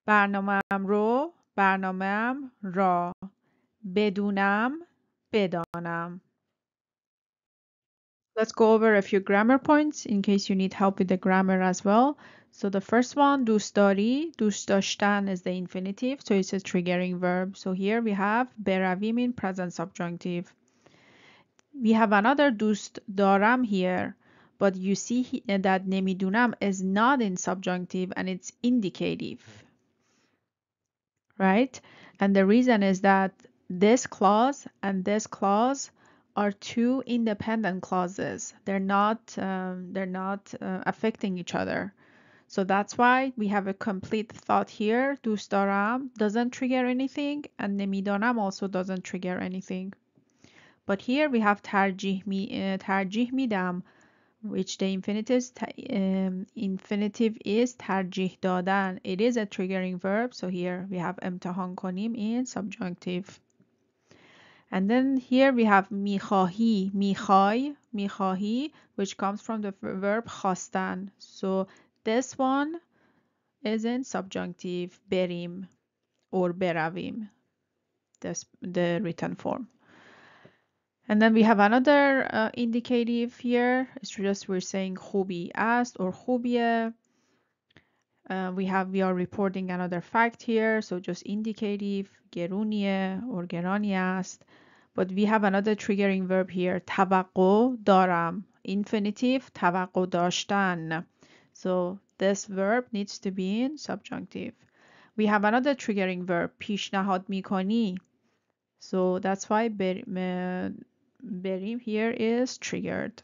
برنامهام رو برنامهام را بدونم بدانم Let's go over a few grammar points in case you need help with the grammar as well. So the first one, دوست داری. دوست داشتن is the infinitive, so it's a triggering verb. So here we have "beravim" in present subjunctive. We have another "duşt" "daram" here, but you see uh, that "nemidunam" is not in subjunctive and it's indicative. Right? And the reason is that this clause and this clause are two independent clauses. They're not um, they're not uh, affecting each other. So that's why we have a complete thought here. دوست دارم doesn't trigger anything and nemidonam also doesn't trigger anything. But here we have tarjih uh, midam, which the infinitive, um, infinitive is tarjih dadan. It is a triggering verb. So here we have امتحان konim in subjunctive. And then here we have میخواهی میخوای میخواهی which comes from the verb khastan. So this one is in subjunctive berim or beravim, This, the written form. And then we have another uh, indicative here. It's just we're saying khubi ast or khubiye. Uh, we have we are reporting another fact here so just indicative گرونیه or گرانی but we have another triggering verb here. توقع daram. Infinitive توقع داشتن. So this verb needs to be in subjunctive. We have another triggering verb. Pishnahad میکنی. So that's why berim here is triggered.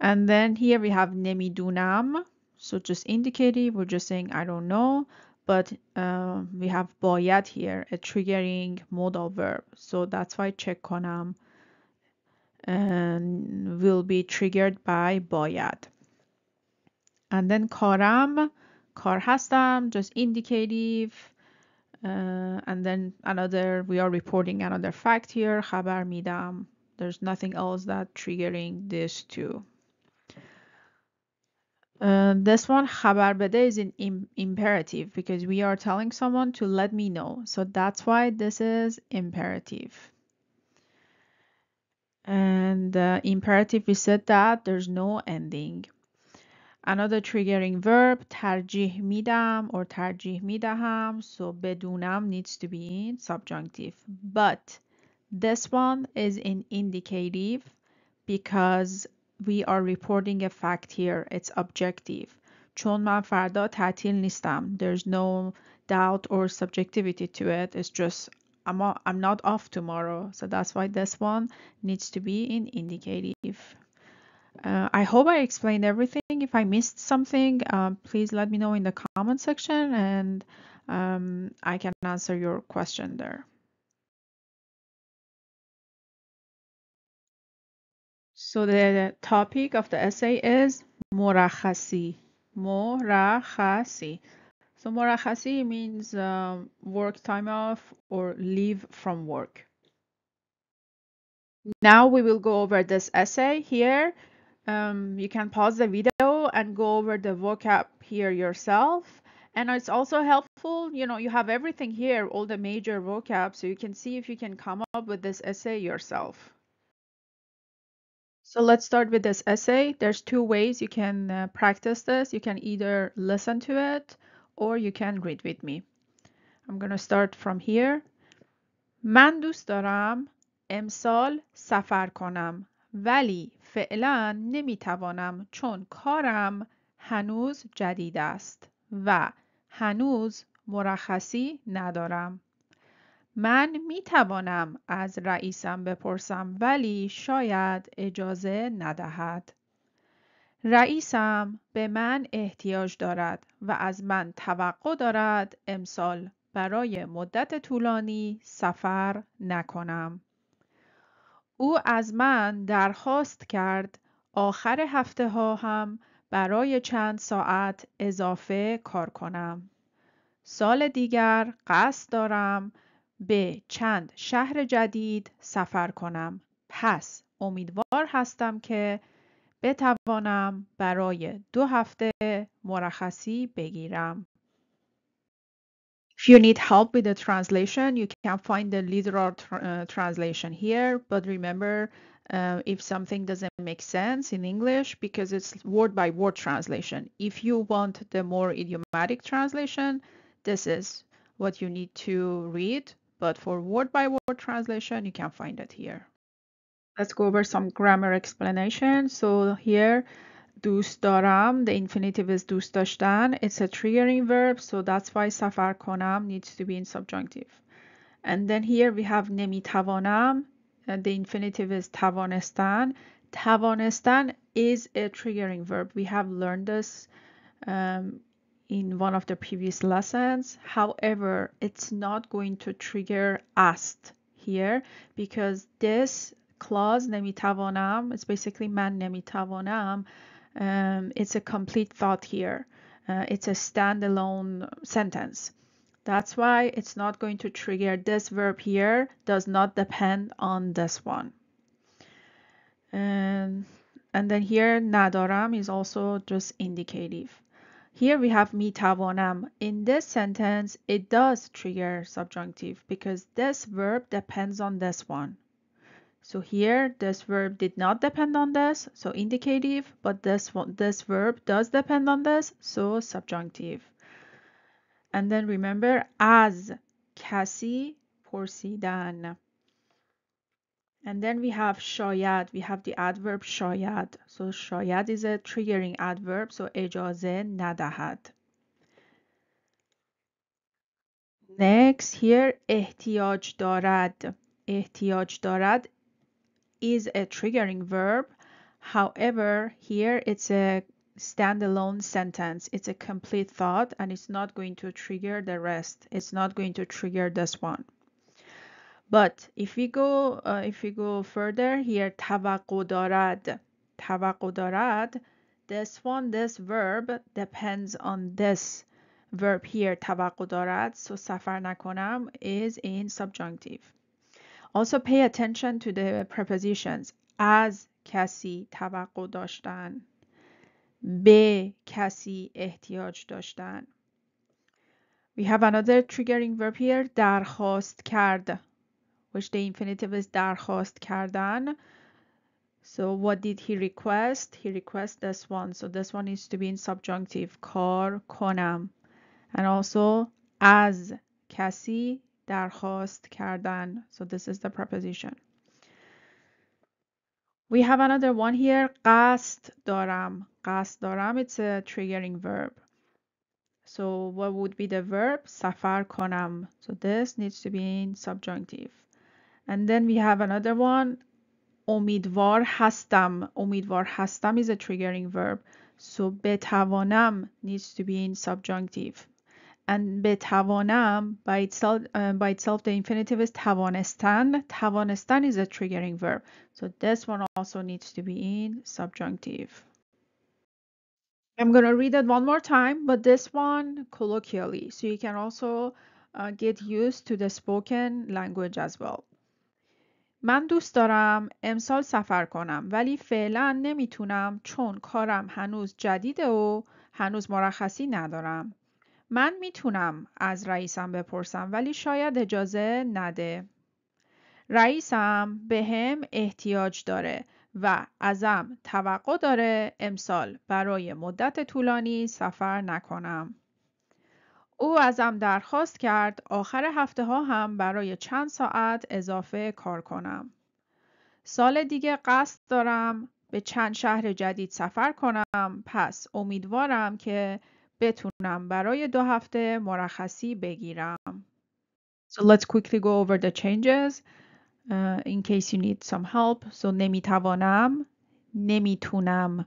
And then here we have nemidunam. So just indicative, we're just saying I don't know but uh, we have باید here a triggering modal verb so that's why check کنم um, and will be triggered by باید and then کارم کار هستم just indicative uh, and then another we are reporting another fact here خبر میدم there's nothing else that triggering this two uh, this one خبر bede is an Im- imperative because we are telling someone to let me know. So that's why this is imperative. And uh, imperative, we said that there's no ending. Another triggering verb, ترجیح میدم or ترجیح میدهم. So بدونم needs to be in subjunctive. But this one is in indicative because we are reporting a fact here. It's objective. چون من فردا تعطیل نیستم. There's no doubt or subjectivity to it. It's just I'm, I'm not off tomorrow. So that's why this one needs to be in indicative. Uh, I hope I explained everything. If I missed something, um, please let me know in the comment section and um, I can answer your question there. So the topic of the essay is morachasi. Morachasi. So morachasi means um, work time off or leave from work. Now we will go over this essay here. Um, you can pause the video and go over the vocab here yourself. And it's also helpful, you know, you have everything here, all the major vocab, so you can see if you can come up with this essay yourself. So let's start with this essay. There's two ways you can uh, practice this. You can either listen to it or you can read with me. I'm going to start from here. من دوست دارم امسال سفر کنم ولی فعلا نمیتوانم چون کارم هنوز جدید است و هنوز مرخصی ندارم. من می توانم از رئیسم بپرسم ولی شاید اجازه ندهد. رئیسم به من احتیاج دارد و از من توقع دارد امسال برای مدت طولانی سفر نکنم. او از من درخواست کرد آخر هفته ها هم برای چند ساعت اضافه کار کنم. سال دیگر قصد دارم به چند شهر جدید سفر کنم پس امیدوار هستم که بتوانم برای دو هفته مرخصی بگیرم If you need help with the translation, you can find the literal tr uh, translation here. But remember, uh, if something doesn't make sense in English, because it's word by word translation. If you want the more idiomatic translation, this is what you need to read but for word by word translation, you can find it here. Let's go over some grammar explanation. So here, دوست دارم, the infinitive is دوست داشتن. It's a triggering verb, so that's why سفر کنم needs to be in subjunctive. And then here we have نمیتوانم, and the infinitive is توانستن. توانستن is a triggering verb. We have learned this um, in one of the previous lessons. However, it's not going to trigger asked here because this clause nemitavonam, it's basically "man nemitavonam, um, it's a complete thought here. Uh, it's a standalone sentence. That's why it's not going to trigger this verb here does not depend on this one. And, um, and then here nadaram is also just indicative. Here we have میتوانم. In this sentence, it does trigger subjunctive because this verb depends on this one. So here, this verb did not depend on this, so indicative, but this one, this verb does depend on this, so subjunctive. And then remember, as کسی پرسیدن and then we have "shayad." We have the adverb "shayad." So "shayad" is a triggering adverb. So اجازه ندهد. Next here "ehtiyaj darad." "Ehtiyaj darad" is a triggering verb. However, here it's a standalone sentence. It's a complete thought and it's not going to trigger the rest. It's not going to trigger this one. But if we go uh, if we go further here tabaqqu darad this one this verb depends on this verb here tabaqqu so safar nakonam is in subjunctive. Also pay attention to the prepositions از کسی توقع be به کسی احتیاج We have another triggering verb here درخواست کرد which the infinitive is درخواست کردن so what did he request he requests this one so this one needs to be in subjunctive کار کنم and also از کسی درخواست کردن so this is the preposition we have another one here قصد دارم قصد دارم it's a triggering verb so what would be the verb سفر کنم so this needs to be in subjunctive and then we have another one. Omidvar hastam. Omidvar hastam is a triggering verb. So betavanam needs to be in subjunctive. And betavanam, by itself, uh, by itself the infinitive is tavonestan. Tavonestan is a triggering verb. So this one also needs to be in subjunctive. I'm going to read it one more time, but this one colloquially. So you can also uh, get used to the spoken language as well. من دوست دارم امسال سفر کنم ولی فعلا نمیتونم چون کارم هنوز جدیده و هنوز مرخصی ندارم. من میتونم از رئیسم بپرسم ولی شاید اجازه نده. رئیسم به هم احتیاج داره و ازم توقع داره امسال برای مدت طولانی سفر نکنم. او ازم درخواست کرد آخر هفته ها هم برای چند ساعت اضافه کار کنم. سال دیگه قصد دارم به چند شهر جدید سفر کنم پس امیدوارم که بتونم برای دو هفته مرخصی بگیرم. So let's quickly go over the changes uh, in case you need some help. So نمیتوانم نمیتونم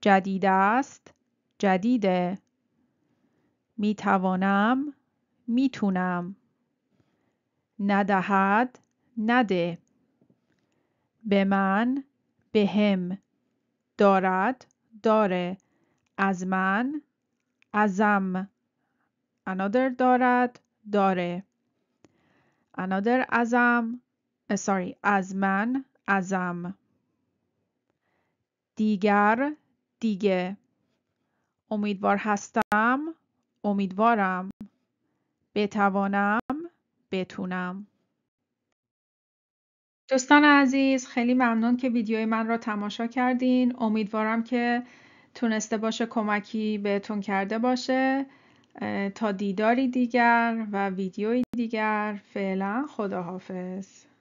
جدید است جدیده می توانم می تونم ندهد نده به من به هم دارد داره از من ازم another دارد داره another ازم sorry از من ازم دیگر دیگه امیدوار هستم امیدوارم بتوانم بتونم دوستان عزیز خیلی ممنون که ویدیوی من را تماشا کردین امیدوارم که تونسته باشه کمکی بهتون کرده باشه تا دیداری دیگر و ویدیوی دیگر فعلا خداحافظ